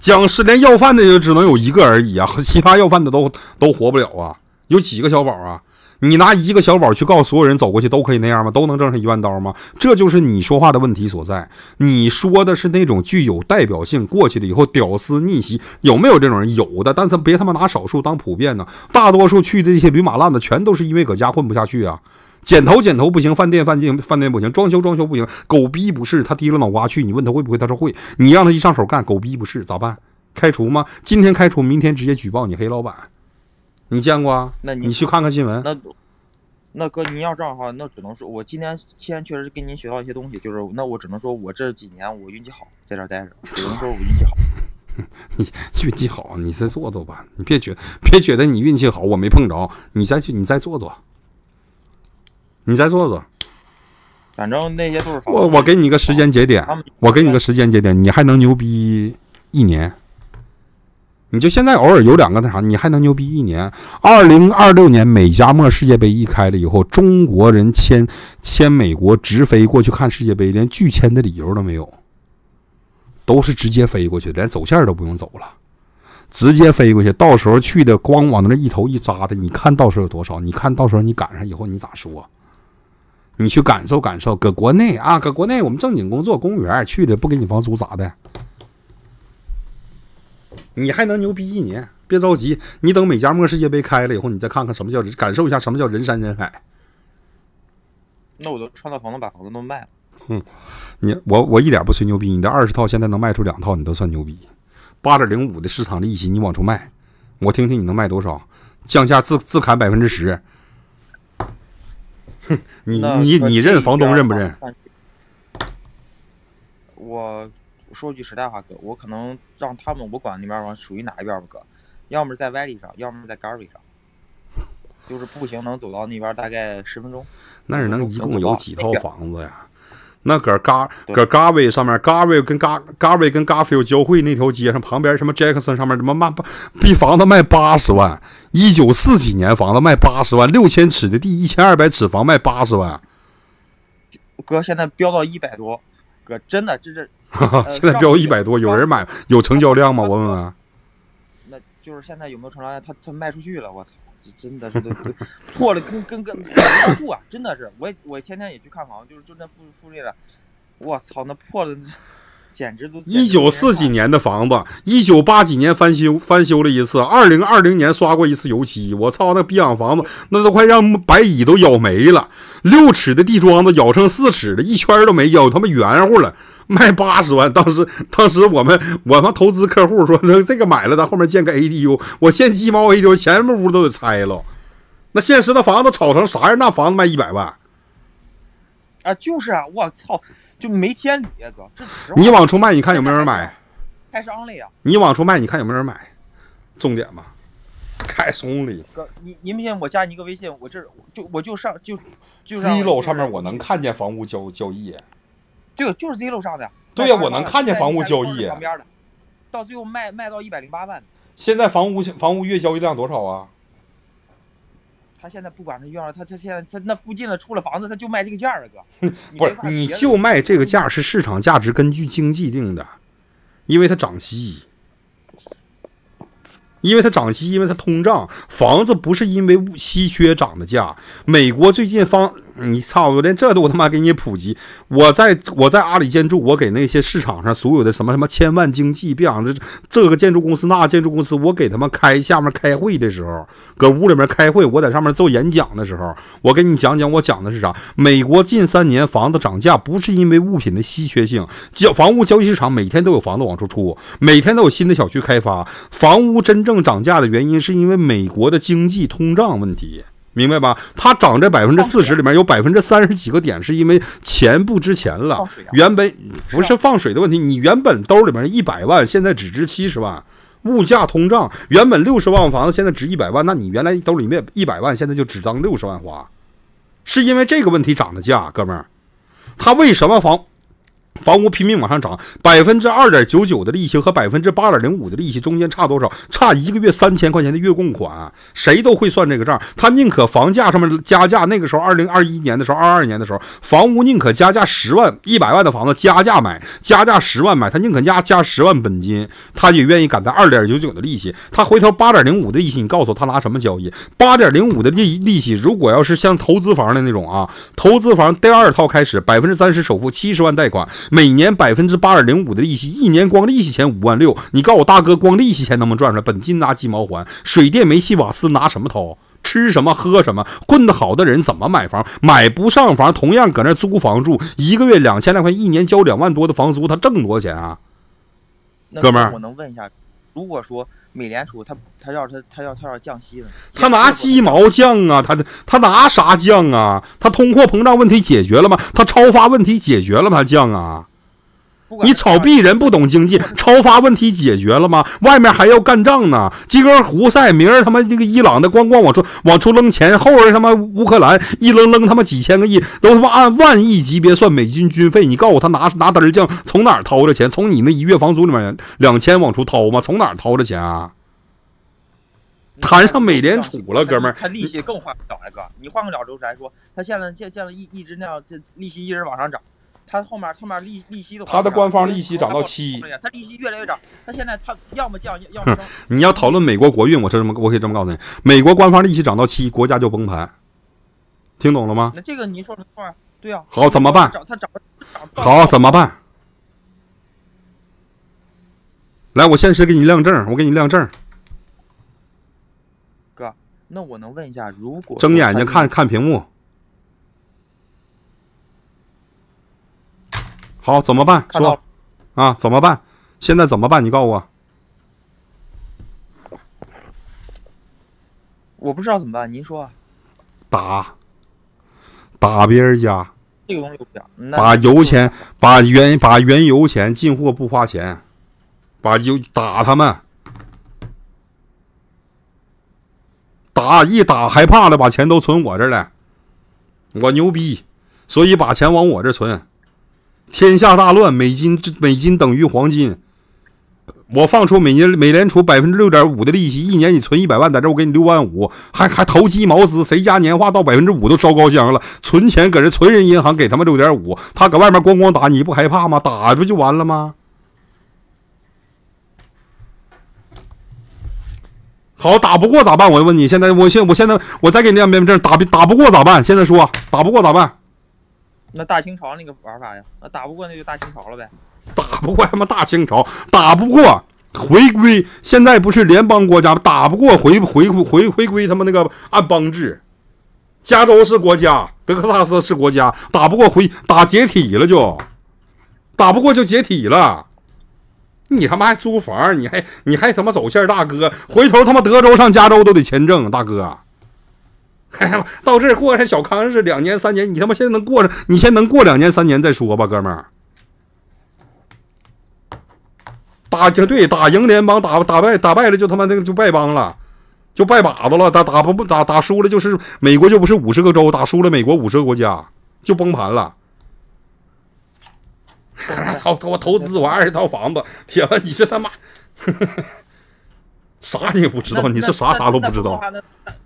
[SPEAKER 1] 僵尸连要饭的就只能有一个而已啊！其他要饭的都都活不了啊！有几个小宝啊？你拿一个小宝去告诉所有人走过去都可以那样吗？都能挣上一万刀吗？这就是你说话的问题所在。你说的是那种具有代表性，过去了以后屌丝逆袭有没有这种人？有的，但是别他妈拿少数当普遍呢。大多数去的这些驴马烂的，全都是因为搁家混不下去啊。剪头剪头不行，饭店饭店饭店不行，装修装修不行，狗逼不是他低了脑瓜去，你问他会不会，他说会，你让他一上手干，狗逼不是咋办？开除吗？今天开除，明天直接举报你黑老板，你见过？啊？那你去看看新闻。那
[SPEAKER 2] 那哥，你要这样的话，那只能是我今天今天确实跟您学到一些东西，就是那我只能说，我这几年我运气好，在这待着，只能说我运气好。
[SPEAKER 1] 你运气好，你再做做吧，你别觉别觉得你运气好，我没碰着，你再去你再做做。你再坐坐。反正那些都是。我我给你个时间节点，我给你个时间节点，你还能牛逼一年。你就现在偶尔有两个那啥，你还能牛逼一年。二零二六年美加墨世界杯一开了以后，中国人签签美国直飞过去看世界杯，连拒签的理由都没有，都是直接飞过去，连走线都不用走了，直接飞过去。到时候去的光往那一头一扎的，你看到时候有多少？你看到时候你赶上以后，你咋说？你去感受感受，搁国内啊，搁国内我们正经工作，公务员去的不给你房租咋的？你还能牛逼一年？别着急，你等美加墨世界杯开了以后，你再看看什么叫感受一下什么叫人山人海。
[SPEAKER 2] 那我都创造房子把房子都卖了。
[SPEAKER 1] 嗯，你我我一点不吹牛逼，你的二十套现在能卖出两套，你都算牛逼。八点零五的市场利息，你往出卖，我听听你能卖多少？降价自自砍百分之十。你你你认房东认不认？
[SPEAKER 2] 我说句实在话，哥，我可能让他们我管那边吧，属于哪一边吧，哥，要么在歪地上，要么在 Gary 上，就是步行能走到那边大概十分钟。
[SPEAKER 1] 那是能一共有几套房子呀？那搁嘎搁嘎维上面，嘎维跟嘎嘎维跟嘎 e l 交汇那条街上，旁边什么 Jackson 上面，什么卖八，房子卖八十万，一九四几年房子卖八十万，六千尺的地，一千二百尺房卖八十万。
[SPEAKER 2] 哥，现在飙到一百多，哥真的这这，现在飙一百
[SPEAKER 1] 多，有人买？有成交量吗？我问问。
[SPEAKER 2] 那就是现在有没有成交量？他他卖出去了，我操。真的是都都破了，跟跟跟住啊！真的是，我我天天也去看房，就是就那富富瑞的，我操，那破的，简直都一九
[SPEAKER 1] 四几年的房子，一九八几年翻修翻修了一次，二零二零年刷过一次油漆，我操，那逼养房子，那都快让白蚁都咬没了，六尺的地桩子咬成四尺的，一圈都没咬，他妈圆乎了。卖八十万，当时当时我们我们投资客户说，那这个买了，咱后面建个 A D U，我建鸡毛 A D U，前面屋都得拆了。那现实的房子炒成啥样？那房子卖一百万
[SPEAKER 2] 啊！就是啊，我操，就没天理，哥，这实话。你往
[SPEAKER 1] 出卖，你看有没有人买？开商了啊。你往出卖，你看有没有人买？重点嘛，开松了。哥，
[SPEAKER 2] 你你不信，我加你一个微信，我这
[SPEAKER 1] 就我就上就就 C 楼上面，我能看见房屋交交易。对，就是 Z 楼上的。对呀，我能看见房屋交易。旁边
[SPEAKER 2] 的，到最后卖卖到一百零八万。
[SPEAKER 1] 现在房屋房屋月交易量多少啊？
[SPEAKER 2] 他现在不管他要，他他现在他那附近的出了房子，他就卖这个
[SPEAKER 1] 价了，哥。不是，你就卖这个价是市场价值，根据经济定的，因为它涨息，因为它涨息，因为它通胀，房子不是因为稀缺涨的价。美国最近房。你操！我连这都他妈给你普及。我在我在阿里建筑，我给那些市场上所有的什么什么千万经济，别想着这个建筑公司那建筑公司，我给他们开下面开会的时候，搁屋里面开会，我在上面做演讲的时候，我跟你讲讲我讲的是啥。美国近三年房子涨价不是因为物品的稀缺性，交房屋交易市场每天都有房子往出出，每天都有新的小区开发，房屋真正涨价的原因是因为美国的经济通胀问题。明白吧？它涨这百分之四十，里面有百分之三十几个点，是因为钱不值钱了。原本不是放水的问题，你原本兜里面一百万，现在只值七十万。物价通胀，原本六十万房子现在值一百万，那你原来兜里面一百万，现在就只当六十万花，是因为这个问题涨的价，哥们儿，他为什么房？房屋拼命往上涨，百分之二点九九的利息和百分之八点零五的利息中间差多少？差一个月三千块钱的月供款，谁都会算这个账。他宁可房价上面加价，那个时候二零二一年的时候，二二年的时候，房屋宁可加价十万、一百万的房子加价买，加价十万买，他宁可加加十万本金，他也愿意赶在二点九九的利息。他回头八点零五的利息，你告诉我他拿什么交易？八点零五的利利息，如果要是像投资房的那种啊，投资房第二套开始百分之三十首付，七十万贷款。每年百分之八点零五的利息，一年光利息钱五万六。你告诉我大哥，光利息钱能不能赚出来？本金拿鸡毛还？水电煤气瓦斯拿什么掏？吃什么喝什么？混得好的人怎么买房？买不上房，同样搁那租房住，一个月两千来块，一年交两万多的房租，他挣多少钱啊？
[SPEAKER 2] 哥们儿，我能问一下？如果说美联储他他要他他要他要降息
[SPEAKER 1] 了，他拿鸡毛降啊？他他拿啥降啊？他通货膨胀问题解决了吗？他超发问题解决了吗？降啊！你炒币人不懂经济，超发问题解决了吗？外面还要干仗呢，今儿胡塞，明儿他妈这个伊朗的咣咣往出往出扔钱，后儿他妈乌克兰一扔扔他妈几千个亿，都他妈按万亿级别算美军军费，你告诉我他拿拿嘚儿将从哪儿掏的钱？从你那一月房租里面两千往出掏吗？从哪儿掏的钱啊？谈上美联储了，哥们儿，他利息更
[SPEAKER 2] 换不了了，哥，你换个角度来说，他现在现现了一一直那样，这利息一直往上涨。他后面，后面利利息都，他的官方利息涨到七，他利息越来越涨，他现在他要么降，要么升。
[SPEAKER 1] 你要讨论美国国运，我说怎么，我可以这么告诉你，美国官方利息涨到七，国家就崩盘，听懂了吗？
[SPEAKER 2] 那这个你说的错，对啊。好，怎么办？涨，涨，涨。
[SPEAKER 1] 好，怎么办？来，我现实给你亮证，我给你亮证，
[SPEAKER 2] 哥，那我能问一下，如果睁
[SPEAKER 1] 眼睛看看屏幕。好，怎么办？说，啊，怎么办？现在怎么办？你告诉我。
[SPEAKER 2] 我不知道怎么办，您说
[SPEAKER 1] 打，打别人家。
[SPEAKER 2] 这个东西不把油
[SPEAKER 1] 钱，把原把原油钱进货不花钱，把油打他们，打一打害怕了，把钱都存我这儿了。我牛逼，所以把钱往我这存。天下大乱，美金美金等于黄金。我放出每年美联储百分之六点五的利息，一年你存一百万，在这我给你六万五，还还投机毛资，谁家年化到百分之五都烧高香了。存钱搁这存人银行，给他们六点五，他搁外面咣咣打，你不害怕吗？打不就完了吗？好，打不过咋办？我就问你，现在我现我现在我再给你两身份证，打打不过咋办？现在说，打不过咋办？
[SPEAKER 2] 那大清朝那个玩法呀？那打不过那就大清朝了呗。
[SPEAKER 1] 打不过他妈大清朝，打不过回归。现在不是联邦国家打不过回回回回归他妈那个按邦制。加州是国家，德克萨斯是国家，打不过回打解体了就。打不过就解体了。你他妈还租房？你还你还他妈走线大哥？回头他妈德州上加州都得签证，大哥。哎、到这儿过上小康是两年三年，你他妈现在能过上？你先能过两年三年再说吧，哥们儿。打就对，打赢联邦，打打败打败了就他妈那个就败帮了，就拜把子了。打打不不打打输了就是美国就不是五十个州，打输了美国五十个国家就崩盘了。好，我投资我二十套房子，铁子，你是他妈。啥你也不知道，你是啥啥都不知道。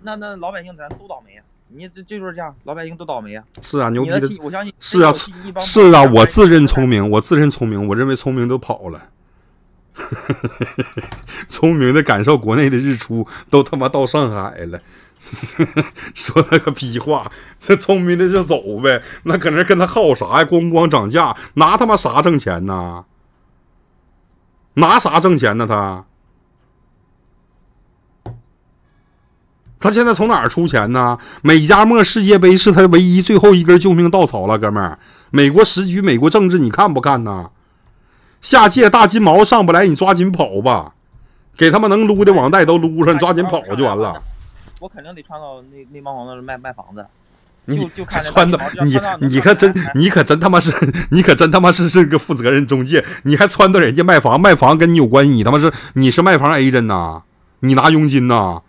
[SPEAKER 2] 那那老百姓咱都倒霉啊！你这就是这样，老百姓都倒霉啊！是啊，牛逼的，我相信。是啊，是啊，我自
[SPEAKER 1] 认聪明，我自认聪明，我认为聪明都跑了。聪明的感受，国内的日出都他妈到上海了，说那个逼话！这聪明的就走呗，那搁那跟他耗啥呀？咣咣涨价，拿他妈啥挣钱呢？拿啥挣钱呢？他？他现在从哪儿出钱呢？美加墨世界杯是他唯一最后一根救命稻草了，哥们儿。美国时局、美国政治，你看不看呢？下届大金毛上不来，你抓紧跑吧。给他们能撸的网贷都撸上，你抓紧跑就完了。
[SPEAKER 2] 我肯定得穿到那那帮王那卖卖房子。
[SPEAKER 1] 你你穿的你你可真你可真他妈是，你可真他妈是是个负责任中介。你还穿的人家卖房卖房跟你有关系？你他妈是你是卖房 A 针呐？你拿佣金呐？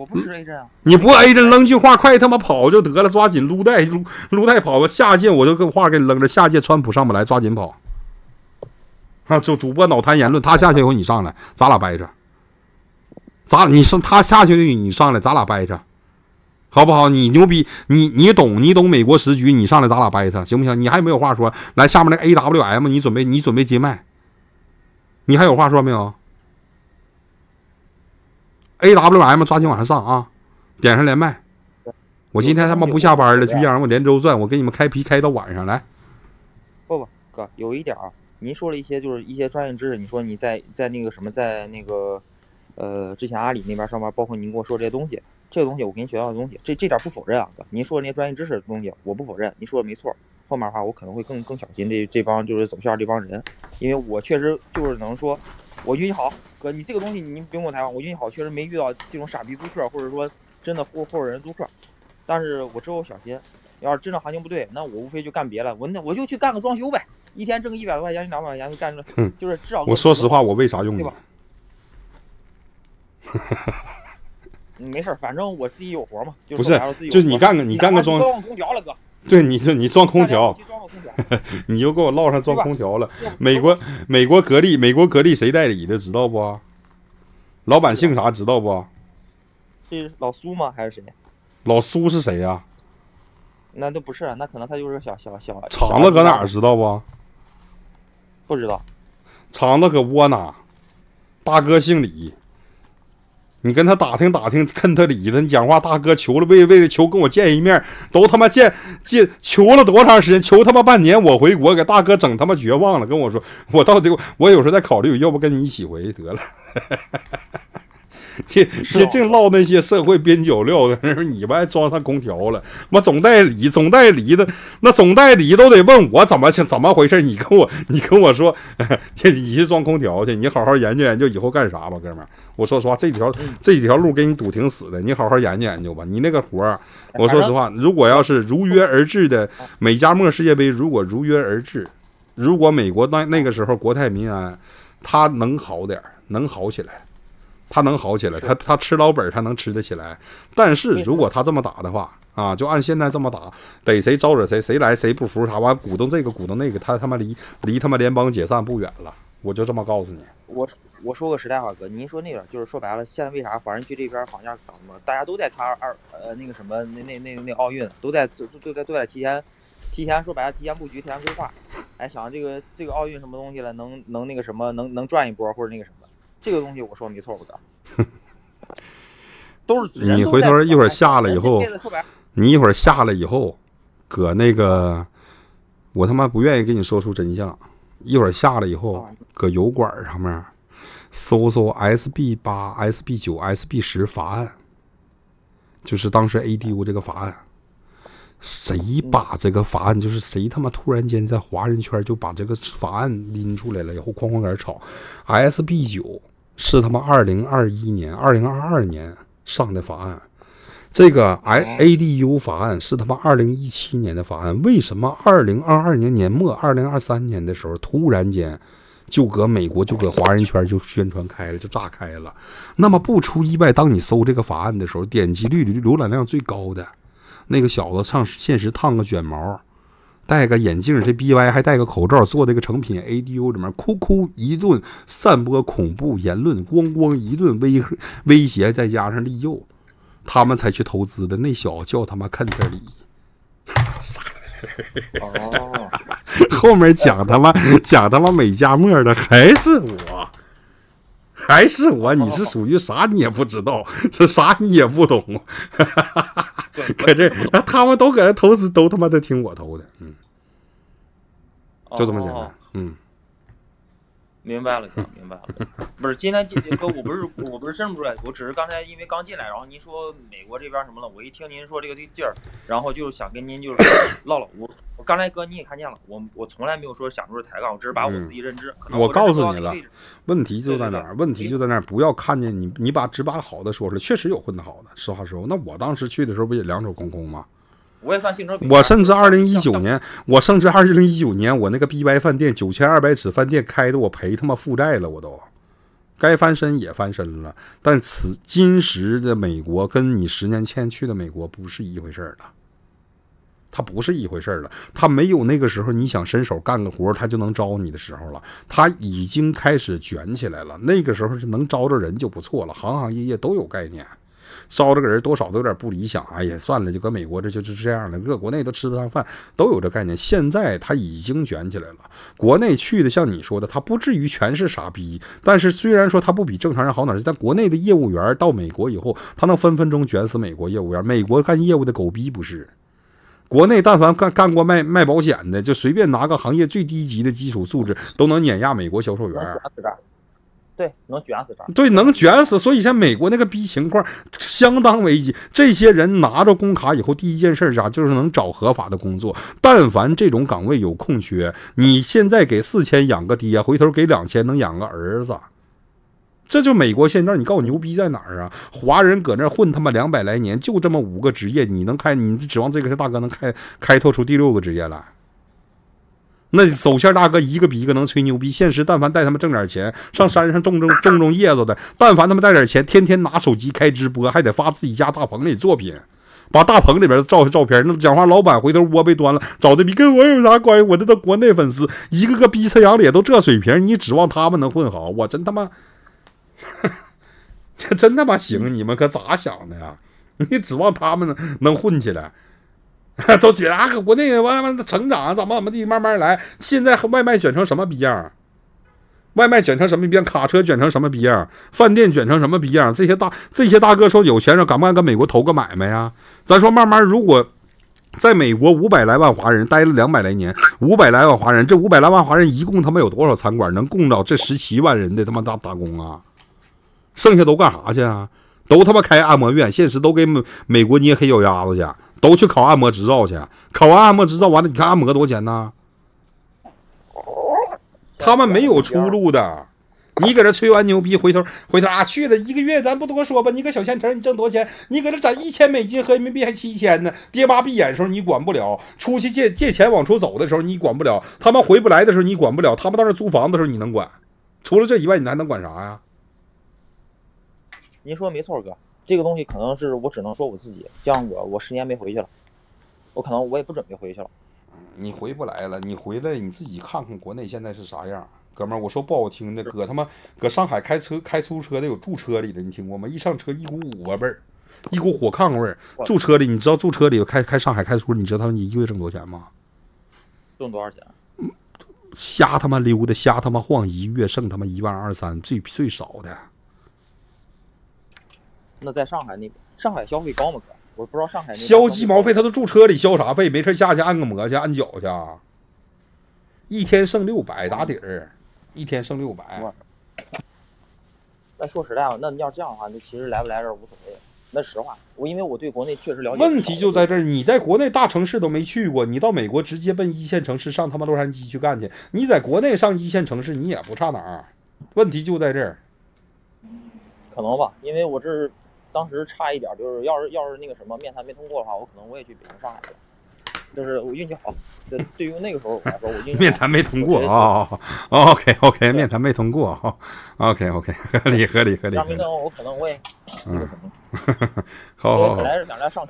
[SPEAKER 1] 我不是 A 你不 A 帧扔句话，快他妈跑就得了，抓紧撸带撸撸带跑吧。下届我就跟我话给你扔着，下届川普上不来，抓紧跑。啊，就主播脑瘫言论，他下去以后你上来，咱俩掰着。咱你上他下去你上来，咱俩掰着，好不好？你牛逼，你你懂你懂美国时局，你上来咱俩掰着，行不行？你还没有话说？来下面那 A W M，你准备你准备接麦？你还有话说没有？A W M，抓紧晚上上啊，点上连麦。
[SPEAKER 2] 我今天他妈不下班了，就让
[SPEAKER 1] 我连轴转，我给你们开皮开到晚上来。
[SPEAKER 2] 不不，哥，有一点儿，您说了一些就是一些专业知识，你说你在在那个什么，在那个呃之前阿里那边上班，包括您跟我说这些东西，这个东西我给你学到的东西，这这点不否认啊，哥，您说的那些专业知识的东西我不否认，您说的没错。后面的话我可能会更更小心这这帮就是走线这帮人，因为我确实就是能说。我运气好，哥，你这个东西你不用跟我抬杠。我运气好，确实没遇到这种傻逼租客，或者说真的或或者人租客。但是我之后小心，要是真的行情不对，那我无非就干别的。我那我就去干个装修呗，一天挣个一百多块钱、两百块钱就干着，就是至少。我说实话，
[SPEAKER 1] 我为啥用你？吧？
[SPEAKER 2] 没事，反正我自己有活嘛。不是，就你干个，你干个装装空调了，哥。
[SPEAKER 1] 对，你就你装空调。你又给我唠上装空调了，美国美国格力，美国格力谁代理的知道不？老板姓啥知道不？
[SPEAKER 2] 是老苏吗？还是谁？
[SPEAKER 1] 老苏是谁呀？
[SPEAKER 2] 那都不是，那可能他就是小小小。肠子搁哪儿知道不？不知道。
[SPEAKER 1] 肠子搁窝哪？大哥姓李。你跟他打听打听，跟他理他。你讲话，大哥求了，为为了求跟我见一面，都他妈见见求了多长时间？求他妈半年，我回国给大哥整他妈绝望了。跟我说，我到底我有时候在考虑，要不跟你一起回去得了。净 净唠那些社会边角料的，你你不爱装上空调了？妈总代理，总代理的那总代理都得问我怎么怎么回事？你跟我，你跟我说，你去装空调去，你好好研究研究以后干啥吧，哥们儿。我说实话，这条这几条路给你堵挺死的，你好好研究研究吧。你那个活儿，我说实话，如果要是如约而至的美加墨世界杯，如果如约而至，如果美国那那个时候国泰民安，他能好点儿，能好起来。他能好起来，他他吃老本，他能吃得起来。但是如果他这么打的话，啊，就按现在这么打，逮谁招惹谁，谁来谁不服，啥完鼓动这个鼓动那个，他他妈离离他妈联邦解散不远了，我就这么告诉你。
[SPEAKER 2] 我我说个实在话，哥，您说那个就是说白了，现在为啥华人顿这边房价涨嘛？大家都在看二二呃那个什么那那那那奥运，都在都在都在提前提前说白了提前布局提前规划，哎，想这个这个奥运什么东西了，能能那个什么，能能赚一波或者那个什么。这个东西我说没错不得，都是你回头一会儿下了以后，
[SPEAKER 1] 你一会儿下了以后，搁那个，我他妈不愿意跟你说出真相。一会儿下了以后，搁油管上面搜搜 SB 八、SB 九、SB 十法案，就是当时 AD o 这个法案，谁把这个法案就是谁他妈突然间在华人圈就把这个法案拎出来了，以后哐哐开始炒 SB 九。是他妈二零二一年、二零二二年上的法案，这个 I A D U 法案是他妈二零一七年的法案，为什么二零二二年年末、二零二三年的时候突然间就搁美国、就搁华人圈就宣传开了、就炸开了？那么不出意外，当你搜这个法案的时候，点击率、浏览量最高的那个小子上现实烫个卷毛。戴个眼镜，这 BY 还戴个口罩，做那个成品，ADU 里面哭哭一顿，散播恐怖言论，咣咣一顿威威胁，再加上利诱，他们才去投资的。那小子叫他妈肯特里，啥？哦，后面讲他妈讲他妈美加墨的还是我，还是我？你是属于啥？你也不知道，是啥你也不懂。搁 这，他们都搁这投资，都他妈的听我投的，
[SPEAKER 2] 嗯，就这么简单，嗯。明白了，哥，明白了。不是今天，哥，我不是，我不是认出来，我只是刚才因为刚进来，然后您说美国这边什么了，我一听您说这个这地儿，然后就是想跟您就是唠唠。我我刚才哥你也看见了，我我从来没有说想说是抬杠，我只是把我自己认知。我告诉你了，
[SPEAKER 1] 问题就在哪儿？问题就在那儿。不要看见你，你把只把好的说出来，确实有混的好的，实话实说。那我当时去的时候不也两手空空吗？
[SPEAKER 2] 我也算薪酬比，我甚
[SPEAKER 1] 至二零一九年，我甚至二零一九年，我那个 B Y 饭店九千二百尺饭店开的，我赔他妈负债了，我都该翻身也翻身了。但此今时的美国跟你十年前去的美国不是一回事了，他不是一回事了，他没有那个时候你想伸手干个活他就能招你的时候了，他已经开始卷起来了。那个时候是能招着人就不错了，行行业业都有概念。招这个人多少都有点不理想，哎呀，算了，就搁美国这就就是这样的，搁国内都吃不上饭，都有这概念。现在他已经卷起来了，国内去的像你说的，他不至于全是傻逼，但是虽然说他不比正常人好哪去，但国内的业务员到美国以后，他能分分钟卷死美国业务员。美国干业务的狗逼不是，国内但凡干干过卖卖保险的，就随便拿个行业最低级的基础素质，都能碾压美国销售员。
[SPEAKER 2] 对，能卷死他。
[SPEAKER 1] 对，能卷死。所以像美国那个逼情况，相当危机。这些人拿着工卡以后，第一件事啥？就是能找合法的工作。但凡这种岗位有空缺，你现在给四千养个爹，回头给两千能养个儿子。这就美国现状，你告诉我牛逼在哪儿啊？华人搁那混他妈两百来年，就这么五个职业，你能开？你指望这个大哥能开开拓出第六个职业来？那手下大哥一个比一个能吹牛逼，现实但凡带他们挣点钱，上山上种种 种种叶子的，但凡他们带点钱，天天拿手机开直播，还得发自己家大棚里作品，把大棚里边照照片，那讲话老板回头窝被端了，找的比跟我有啥关系？我这都国内粉丝，一个个逼出羊脸都这水平，你指望他们能混好？我真他妈，这真他妈行？你们可咋想的呀？你指望他们能混起来？都觉得啊，国内慢慢的成长，怎么怎么地，慢慢来。现在外卖卷成什么逼样？外卖卷成什么逼样？卡车卷成什么逼样？饭店卷成什么逼样？这些大这些大哥说有钱人敢不敢跟美国投个买卖呀？咱说慢慢，如果在美国五百来万华人待了两百来年，五百来万华人，这五百来万华人一共他妈有多少餐馆能供着这十七万人的他妈打打工啊？剩下都干啥去啊？都他妈开按摩院，现实都给美美国捏黑脚丫子去。都去考按摩执照去，考完按摩执照完了，你看按摩多少钱呢？他们没有出路的。你搁这吹完牛逼，回头回头啊，去了一个月，咱不多说吧。你搁小县城，你挣多少钱？你搁这攒一千美金和人民币还七千呢。爹妈闭眼时候你管不了，出去借借钱往出走的时候你管不了，他们回不来的时候你管不了，他们到那租房子的时候你能管？除了这以外，你还能管啥呀？
[SPEAKER 2] 您说没错，哥。这个东西可能是我
[SPEAKER 1] 只能说我自己，像我，我十年没回去了，我可能我也不准备回去了。你回不来了，你回来你自己看看国内现在是啥样，哥们儿，我说不好听的，搁他妈搁上海开车开出租车的有住车里的，你听过吗？一上车一股五个味儿，一股火炕味儿，住车里，你知道住车里开开上海开车，你知道你一个月挣多少钱吗？挣多少钱？瞎他妈溜达，瞎他妈晃，一月剩他妈一万二三，最最少的。
[SPEAKER 2] 那在上海那边，上海消费高吗？哥，我不知道上海那消鸡
[SPEAKER 1] 毛费，他都住车里消啥费？没事下去按个摩去，按脚去，一天剩六百打底儿，一天剩六百。
[SPEAKER 2] 那说实在话，那要这样的话，那其实来不来这无所谓。那实话，我因为我对国内确实了解。问题就在
[SPEAKER 1] 这儿，你在国内大城市都没去过，你到美国直接奔一线城市上他妈洛杉矶去干去，你在国内上一线城市你也不差哪儿。问题就在这儿。可能吧，
[SPEAKER 2] 因为我这。当时差一点，就是要是要是那个什么面谈没通过的话，我可能我也去北京上海了。
[SPEAKER 1] 就是我运气好，这
[SPEAKER 2] 对于那个时候来说，我运气面谈没通过
[SPEAKER 1] 啊。OK OK，面谈没通过。OK OK，合理合理合理。那没
[SPEAKER 2] 我可能我也
[SPEAKER 1] 嗯。好好 好，本来是想来上。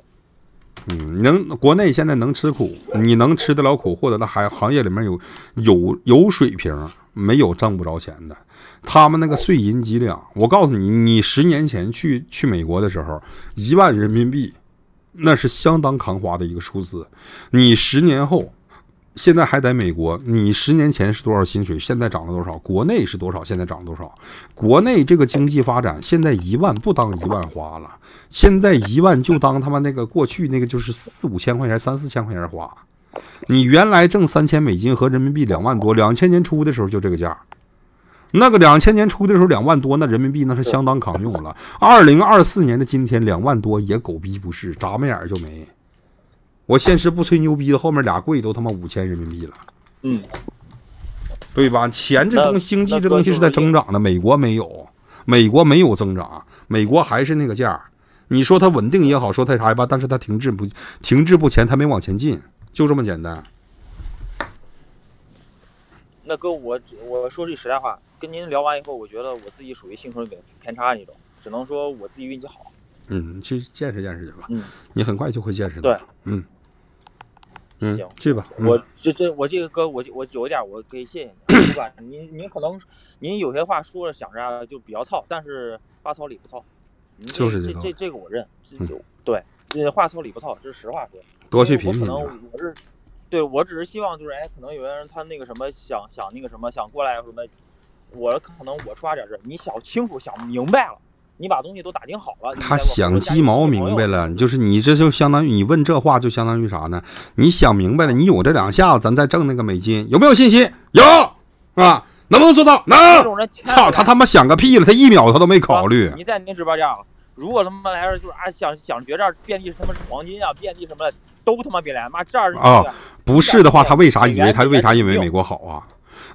[SPEAKER 1] 嗯，能国内现在能吃苦，你能吃得了苦，获得那还行业里面有有有水平。没有挣不着钱的，他们那个碎银几两，我告诉你，你十年前去去美国的时候，一万人民币，那是相当扛花的一个数字。你十年后，现在还在美国，你十年前是多少薪水？现在涨了多少？国内是多少？现在涨了多少？国内这个经济发展，现在一万不当一万花了，现在一万就当他们那个过去那个就是四五千块钱、三四千块钱花。你原来挣三千美金和人民币两万多，两千年初的时候就这个价。那个两千年初的时候两万多，那人民币那是相当扛用了。二零二四年的今天两万多也狗逼不是，眨巴眼儿就没。我现实不吹牛逼的，后面俩柜都他妈五千人民币了。嗯，对吧？钱这东西，经济这东西是在增长的。美国没有，美国没有增长，美国还是那个价。你说它稳定也好，说它啥吧，但是它停滞不停滞不前，它没往前进。就这么简单。
[SPEAKER 2] 那哥，我我说句实在话，跟您聊完以后，我觉得我自己属于幸存者偏差那种，只能说我自己运气好。
[SPEAKER 1] 嗯，你去见识见识去吧。嗯，你很快就会见识的。对，嗯，嗯，行，去吧。我
[SPEAKER 2] 这这我这个哥，我我有一点我可以谢谢 你，对吧？您您可能您有些话说着想着就比较糙，但是话糙理不糙，就是这这这个我认，对，这话糙理不糙，这是实话说。多去评论。我我是，对我只是希望就是，哎，可能有些人他那个什么想想那个什么想过来什么，我可能我出发点是，你想清楚想明白了，你把东西都打听好了。他
[SPEAKER 1] 想鸡毛明白了，就是你这就相当于你问这话就相当于啥呢？你想明白了，你有这两下子，咱再挣那个美金，有没有信心？有啊？能不能做到？能。操他他妈想个屁了，他一秒他都没考虑。你
[SPEAKER 2] 在您直播间啊，如果他妈来说就是啊，想想觉着遍地他妈是黄金啊，遍地什么？都他妈别来，妈这儿啊！
[SPEAKER 1] 不是的话，他为啥以为他为啥认为美国好啊？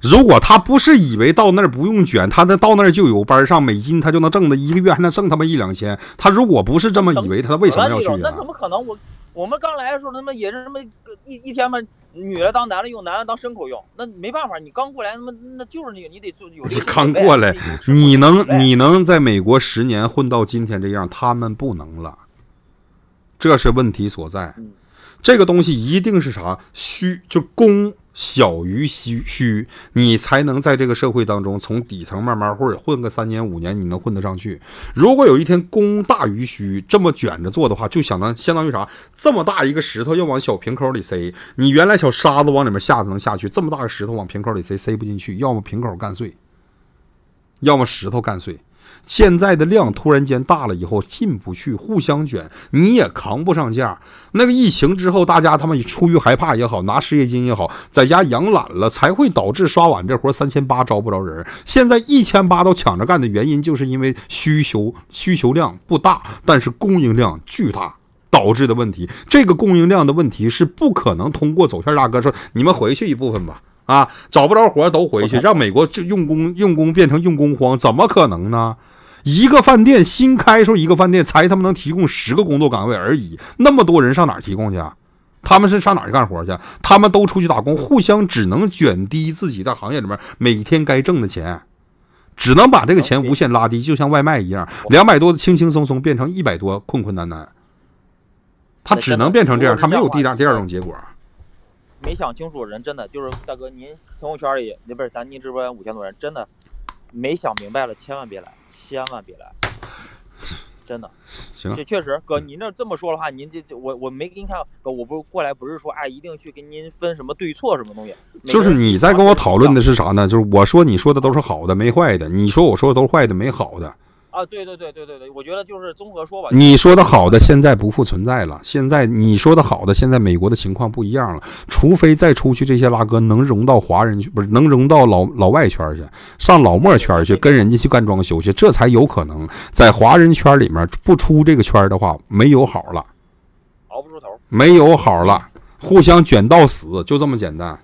[SPEAKER 1] 如果他不是以为到那儿不用卷，他那到那儿就有班上美金，他就能挣的，一个月还能挣他妈一两千。他如果不是这么以为，他为什么要去啊？那怎
[SPEAKER 2] 么可能？我我们刚来的时候他妈也是他妈一一天嘛，女的当男的用，男的当牲口用。那没办法，你刚过来他妈那就是那个，你得做
[SPEAKER 1] 有。刚过来，你能你能在美国十年混到今天这样，他们不能了，这是问题所在。这个东西一定是啥虚，就功小于虚，虚你才能在这个社会当中从底层慢慢或者混个三年五年，你能混得上去。如果有一天功大于虚，这么卷着做的话，就相当相当于啥，这么大一个石头要往小瓶口里塞，你原来小沙子往里面下才能下去，这么大个石头往瓶口里塞，塞不进去，要么瓶口干碎，要么石头干碎。现在的量突然间大了以后进不去，互相卷，你也扛不上价。那个疫情之后，大家他们出于害怕也好，拿失业金也好，在家养懒了，才会导致刷碗这活三千八招不着人。现在一千八都抢着干的原因，就是因为需求需求量不大，但是供应量巨大导致的问题。这个供应量的问题是不可能通过走线大哥说你们回去一部分吧，啊，找不着活都回去，让美国就用工用工变成用工荒，怎么可能呢？一个饭店新开出一个饭店，才他妈能提供十个工作岗位而已。那么多人上哪提供去？啊？他们是上哪去干活去？他们都出去打工，互相只能卷低自己在行业里面每天该挣的钱，只能把这个钱无限拉低，就像外卖一样，两百多的轻轻松松变成一百多，困困难难。他只能变成这样，他没有第二第二种结果。
[SPEAKER 2] 没想清楚，人真的就是大哥，您朋友圈里，那不是咱您直播间五千多人，真的没想明白了，千万别来。千万别来，真的。行，这确实，哥，您这这么说的话，您这这我我没跟您看，哥，我不是过来不是说啊，一定去跟您分什么对错什么东西。
[SPEAKER 1] 就是你在跟我讨论的是啥呢？就是我说你说的都是好的没坏的，你说我说的都是坏的没好的。
[SPEAKER 2] 啊，对对对对对对，我觉得
[SPEAKER 1] 就是综合说吧。你说的好的现在不复存在了，现在你说的好的现在美国的情况不一样了，除非再出去这些拉哥能融到华人去，不是能融到老老外圈去，上老墨圈去跟人家去干装修去，这才有可能在华人圈里面不出这个圈的话没有好了，熬不出头，没有好了，互相卷到死，就这么简单。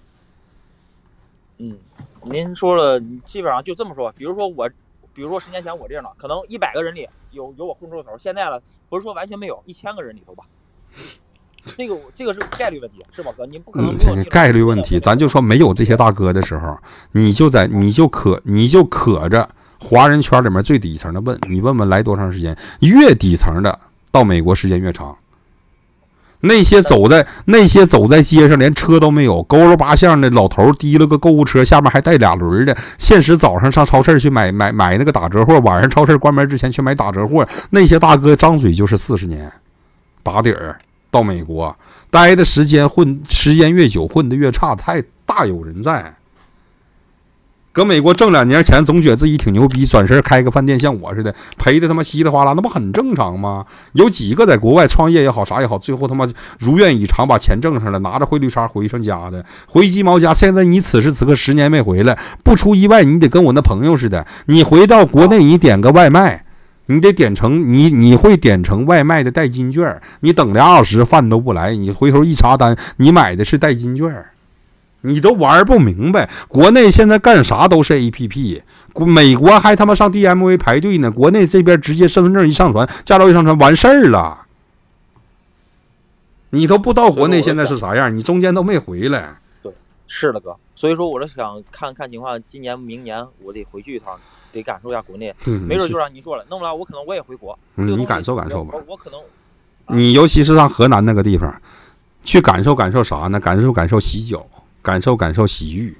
[SPEAKER 2] 嗯，您说了，基本上就这么说，比如说我。比如说十年前我这样了，可能一百个人里有有我混出的头。现在了，不是说完全没有，一千个人里头吧，这个这个是概率问题，是吧哥？你嗯，概
[SPEAKER 1] 率问题，咱就说没有这些大哥的时候，你就在你就可你就可着华人圈里面最底层的问，你问问来多长时间，越底层的到美国时间越长。那些走在那些走在街上连车都没有佝偻八向的老头，提了个购物车，下面还带俩轮的，现实早上上超市去买买买那个打折货，晚上超市关门之前去买打折货。那些大哥张嘴就是四十年，打底儿到美国待的时间混时间越久混的越差，太大有人在。搁美国挣两年钱，总觉得自己挺牛逼，转身开个饭店，像我似的赔的他妈稀里哗啦，那不很正常吗？有几个在国外创业也好，啥也好，最后他妈如愿以偿把钱挣上了，拿着汇率差回上家的，回鸡毛家。现在你此时此刻十年没回来，不出意外，你得跟我那朋友似的，你回到国内，你点个外卖，你得点成你你会点成外卖的代金券，你等俩小时饭都不来，你回头一查单，你买的是代金券。你都玩不明白，国内现在干啥都是 A P P，美国还他妈上 D M V 排队呢，国内这边直接身份证一上传，驾照一上传完事儿了。你都不到国内，现在是啥样？你中间都没回来。对，
[SPEAKER 2] 是的哥，所以说我是想看看情况，今年明年我得回去一趟，得感受一下国内，没准就让你说了，弄不了我可能我也回国，你感受感受吧。我可能，
[SPEAKER 1] 你尤其是上河南那个地方去感受感受啥呢？感受感受洗脚。感受感受洗浴，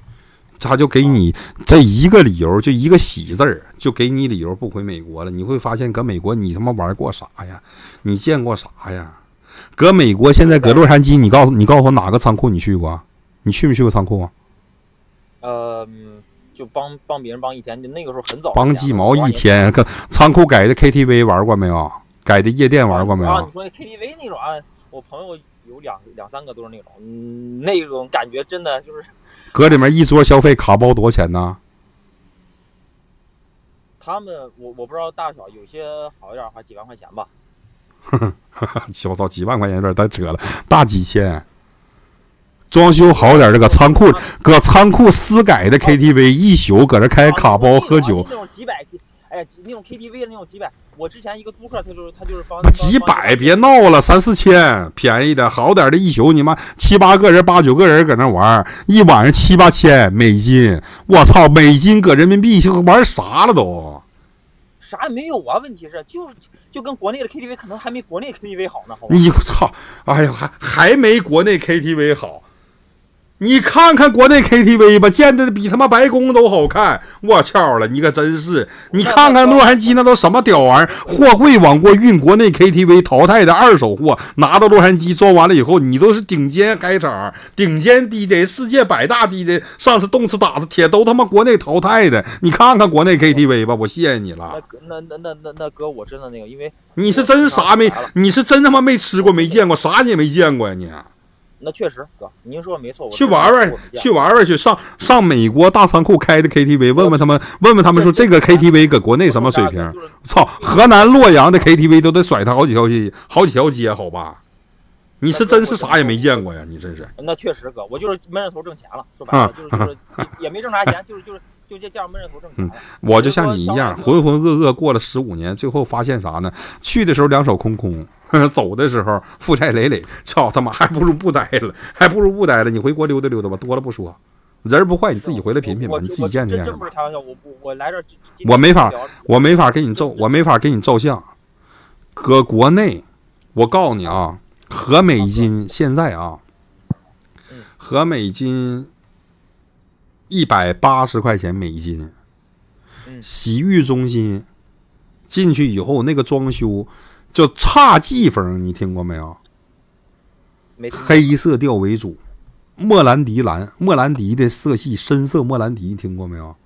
[SPEAKER 1] 他就给你这一个理由，就一个喜字儿，就给你理由不回美国了。你会发现，搁美国你他妈玩过啥呀？你见过啥呀？搁美国现在搁洛杉矶，你告诉，你告诉我哪个仓库你去过？你去没去过仓库啊？
[SPEAKER 2] 呃，就帮帮别人帮一天，那个时候很早，帮鸡
[SPEAKER 1] 毛一天。搁仓库改的 KTV 玩过没有？改的夜店玩过没有？啊，你
[SPEAKER 2] 说 KTV 那种啊，我朋友。有两两三个都是那种，那种感觉真的就是。
[SPEAKER 1] 搁里面一桌消费卡包多少钱呢？
[SPEAKER 2] 他们我我不知道大小，有些好一点的话几万块钱吧。
[SPEAKER 1] 呵呵，我操，几万块钱有点太扯了，大几千。装修好点这个仓库，搁仓库私改的 KTV，一宿搁这开卡包喝酒。
[SPEAKER 2] 哎，那种 KTV 的那种几百，我之前一个租客，他就是他就是方。
[SPEAKER 1] 几百？别闹了，三四千，便宜的，好点的一宿，你妈七八个人，八九个人搁那玩一晚上七八千美金。我操，美金搁人民币就玩啥了都？
[SPEAKER 2] 啥也没有啊！问题是，就就跟国内的 KTV 可能还没国内 KTV 好呢，好你我
[SPEAKER 1] 操，哎呀，还还没国内 KTV 好。你看看国内 KTV 吧，建的比他妈白宫都好看！我操了，你可真是！你看看洛杉矶那都什么屌玩意儿，货柜往过运，国内 KTV 淘汰的二手货拿到洛杉矶装完了以后，你都是顶尖开场，顶尖 DJ，世界百大 DJ，上次动次打次铁都他妈国内淘汰的。你看看国内 KTV 吧，我谢谢你了。
[SPEAKER 2] 那那那那那哥，我真的那个，因为
[SPEAKER 1] 你是真啥没，你是真他妈没吃过、没见过，啥你也没见过呀你。
[SPEAKER 2] 那确实，哥，您说没错。去玩玩，
[SPEAKER 1] 去玩玩，去上上美国大仓库开的 KTV，问问他们，问问他们说这个 KTV 搁国内什么水平？操，河南洛阳的 KTV 都得甩他好几条街，好几条街，好吧？你是真是啥也没见过呀？你真是？
[SPEAKER 2] 那确实，哥，我就是闷着头挣钱了，说白了就是就是也没挣啥钱，就是就是。
[SPEAKER 1] 嗯，我就像你一样浑浑噩噩过了十五年，最后发现啥呢？去的时候两手空空，走的时候负债累累。操他妈，还不如不待了，还不如不待了。你回国溜达溜达吧，多了不说，人不坏，你自己回来品品吧。你自己见见
[SPEAKER 2] 不是开玩笑，我我来这。我没法，
[SPEAKER 1] 我没法给你照，我没法给你照相。搁国内，我告诉你啊，和美金现在啊，和美金。一百八十块钱美金，洗浴中心进去以后，那个装修叫差寂风，你听过没有？黑色调为主，莫兰迪蓝，莫兰迪的色系，深色莫兰迪，听过没有？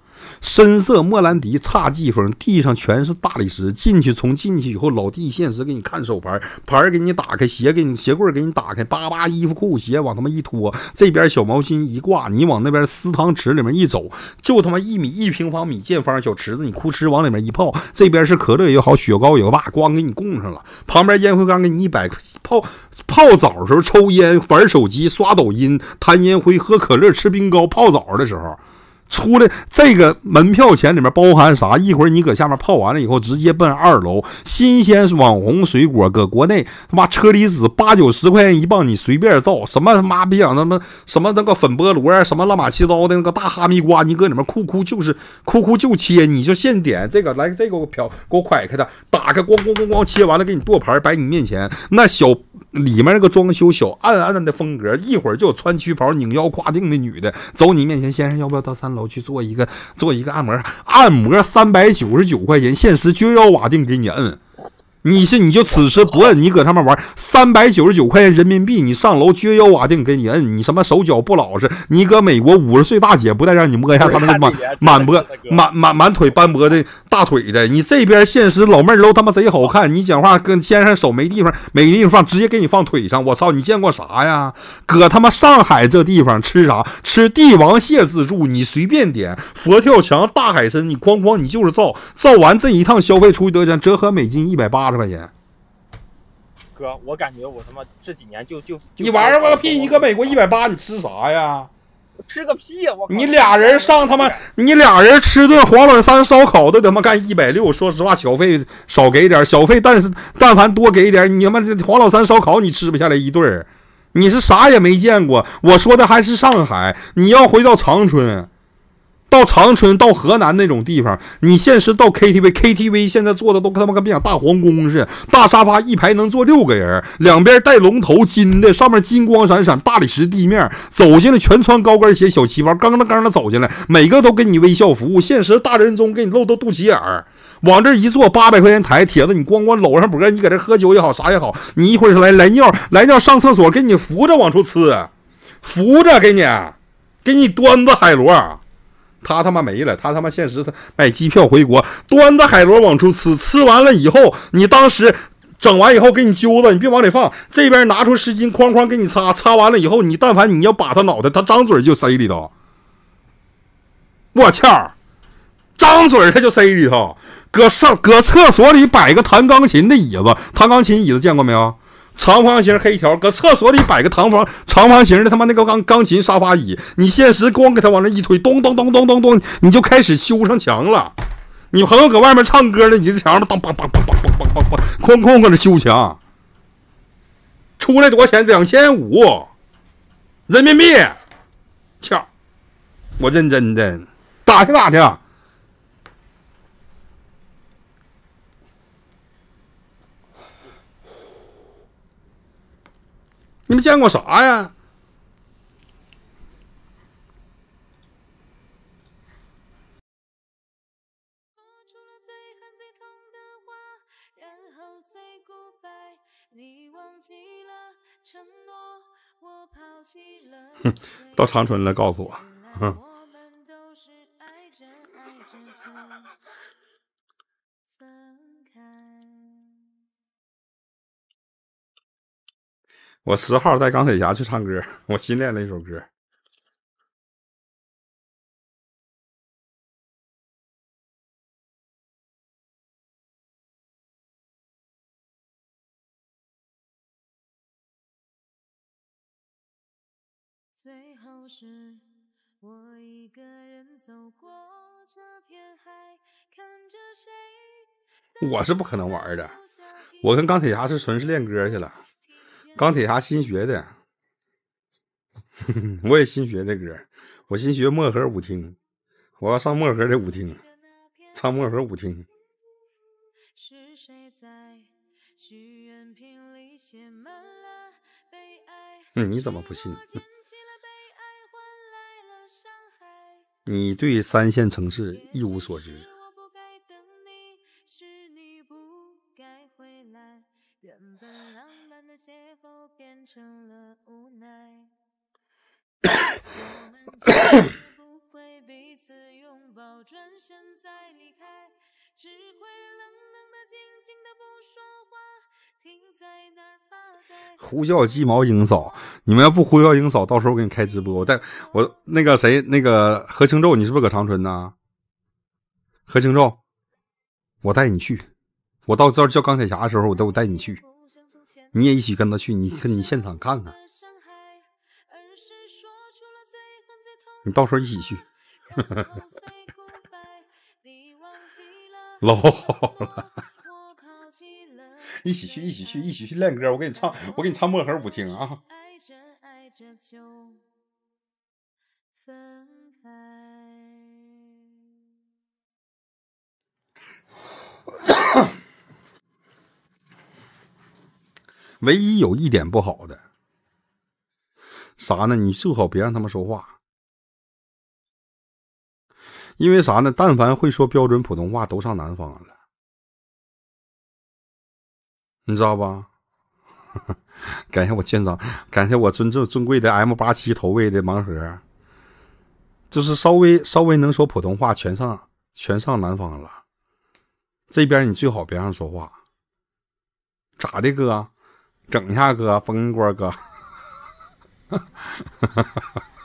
[SPEAKER 1] 深色莫兰迪差季风，地上全是大理石。进去从进去以后，老弟，现实给你看手牌，牌给你打开，鞋给你鞋柜给你打开，叭叭，衣服裤鞋往他妈一脱，这边小毛巾一挂，你往那边私汤池里面一走，就他妈一米一平方米见方小池子，你哭哧往里面一泡，这边是可乐也好，雪糕也罢，光给你供上了。旁边烟灰缸给你一百，泡泡澡的时候抽烟、玩手机、刷抖音、弹烟灰、喝可乐、吃冰糕、泡澡的时候。出来这个门票钱里面包含啥？一会儿你搁下面泡完了以后，直接奔二楼，新鲜网红水果搁国内，他妈车厘子八九十块钱一磅，你随便造什么他妈别想他妈什么那个粉菠萝啊，什么乱码七糟的那个大哈密瓜，你搁里面哭哭就是哭哭就切，你就现点这个来，这个我漂给我快开它，打开咣咣咣咣切完了给你剁盘摆你面前，那小。里面那个装修小暗暗的风格，一会儿就有穿旗袍、拧腰胯定的女的走你面前，先生要不要到三楼去做一个做一个按摩？按摩三百九十九块钱，限时撅腰瓦定给你摁。你是你就此时不摁，你搁上面玩，三百九十九块钱人民币，你上楼撅腰瓦定给你摁，你什么手脚不老实，你搁美国五十岁大姐不带让你摸一下她那个满满脖满满满腿斑驳的。大腿的，你这边现实老妹儿都他妈贼好看，你讲话跟先上手没地方，没地方放，直接给你放腿上。我操，你见过啥呀，搁他妈上海这地方吃啥？吃帝王蟹自助，你随便点，佛跳墙、大海参，你哐哐，你就是造。造完这一趟，消费出去多少钱？折合美金一百八十块钱。哥，我感觉我他妈这几年就就你玩我个屁，你搁美国一百八，你吃啥呀？吃
[SPEAKER 2] 个屁呀！我你
[SPEAKER 1] 俩人上他妈，你俩人吃顿黄老三烧烤都他妈干一百六。说实话，小费少给点，小费但是但凡多给点，你他妈黄老三烧烤你吃不下来一顿儿。你是啥也没见过，我说的还是上海，你要回到长春。到长春、到河南那种地方，你现实到 KTV，KTV 现在坐的都他妈跟别讲大皇宫似的，大沙发一排能坐六个人，两边带龙头金的，上面金光闪闪，大理石地面，走进来全穿高跟鞋、小旗袍，刚那刚那走进来，每个都给你微笑服务。现实大人中给你露到肚脐眼儿，往这一坐八百块钱台，铁子你咣咣搂上脖你搁这喝酒也好，啥也好，你一会儿来来尿，来尿上厕所给你扶着往出呲，扶着给你，给你端着海螺。他他妈没了，他他妈现实，他买机票回国，端着海螺往出吃，吃完了以后，你当时整完以后给你揪了，你别往里放，这边拿出湿巾哐哐给你擦，擦完了以后，你但凡你要把他脑袋，他张嘴就塞里头，我操，张嘴他就塞里头，搁上搁厕所里摆个弹钢琴的椅子，弹钢琴椅子见过没有？长方形黑条搁厕所里摆个长方长方形的他妈那个钢钢琴沙发椅，你现实光给他往那一推，咚咚咚咚咚咚，你就开始修上墙了。你朋友搁外面唱歌呢，你这墙上当梆梆梆梆梆梆梆梆哐哐搁那修墙，出来多少钱？两千五人民币，切，我认真的，打听打听。你们见过啥呀？
[SPEAKER 2] 哼，到长春了，告诉我，哼。
[SPEAKER 1] 我十号带钢铁侠去唱歌，我新练了一首歌。我是不可能玩的，我跟钢铁侠是纯是练歌去了。钢铁侠新学的，我也新学的歌，我新学漠河舞厅，我要上漠河的舞厅，唱漠河舞厅。哀？你怎么不信？你对三线城市一无所知。呼叫鸡毛鹰嫂，你们要不呼叫鹰嫂，到时候我给你开直播，我带我那个谁那个何清咒，你是不是搁长春呢？何清咒，我带你去，我到儿叫钢铁侠的时候，我我带你去，你也一起跟他去，你跟你现场看看。你到时候一起去，老好了，一起去，一起去，一起去练歌。我给你唱，我给你唱《漠河舞厅》啊。唯一有一点不好的，啥呢？你最好别让他们说话。因为啥呢？但凡会说标准普通话，都上南方了，你知道吧？感谢我舰长，感谢我尊重尊贵的 M 八七投喂的盲盒，就是稍微稍微能说普通话，全上全上南方了。这边你最好别让说话，咋的哥？整一下哥，哈哈锅哥。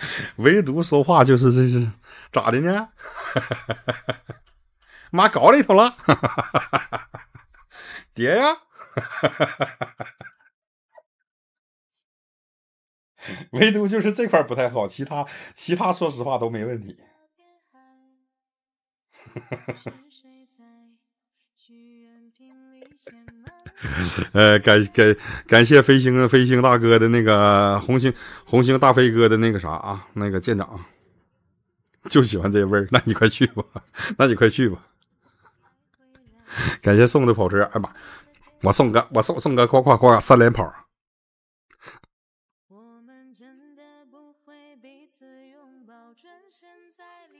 [SPEAKER 1] 唯独说话就是这是咋的呢？妈搞里头了，叠 呀！唯独就是这块不太好，其他其他说实话都没问题。呃，感感感谢飞星飞星大哥的那个红星红星大飞哥的那个啥啊，那个舰长就喜欢这味儿，那你快去吧，那你快去吧。感谢送的跑车，哎妈，我送个我送送个夸夸夸三连跑。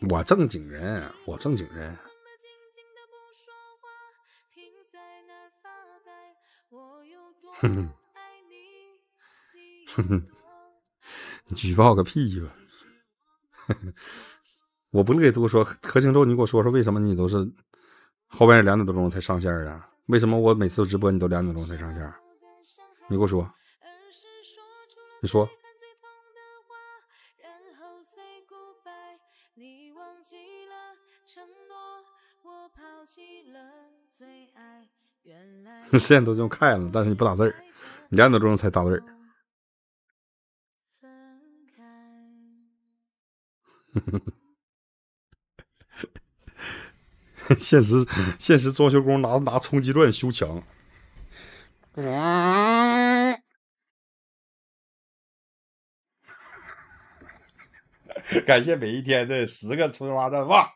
[SPEAKER 1] 我正经人，我正经人。哼哼，举报个屁吧！我不乐意多说。何庆洲，你给我说说，为什么你都是后半夜两点多钟才上线啊？为什么我每次直播你都两点钟才上线？你给我说，你说。现点多钟看了，但是你不打字儿，两点多钟才打字儿。现实，现实，装修工拿拿冲击钻修墙。感谢每一天的十个葱花蛋放。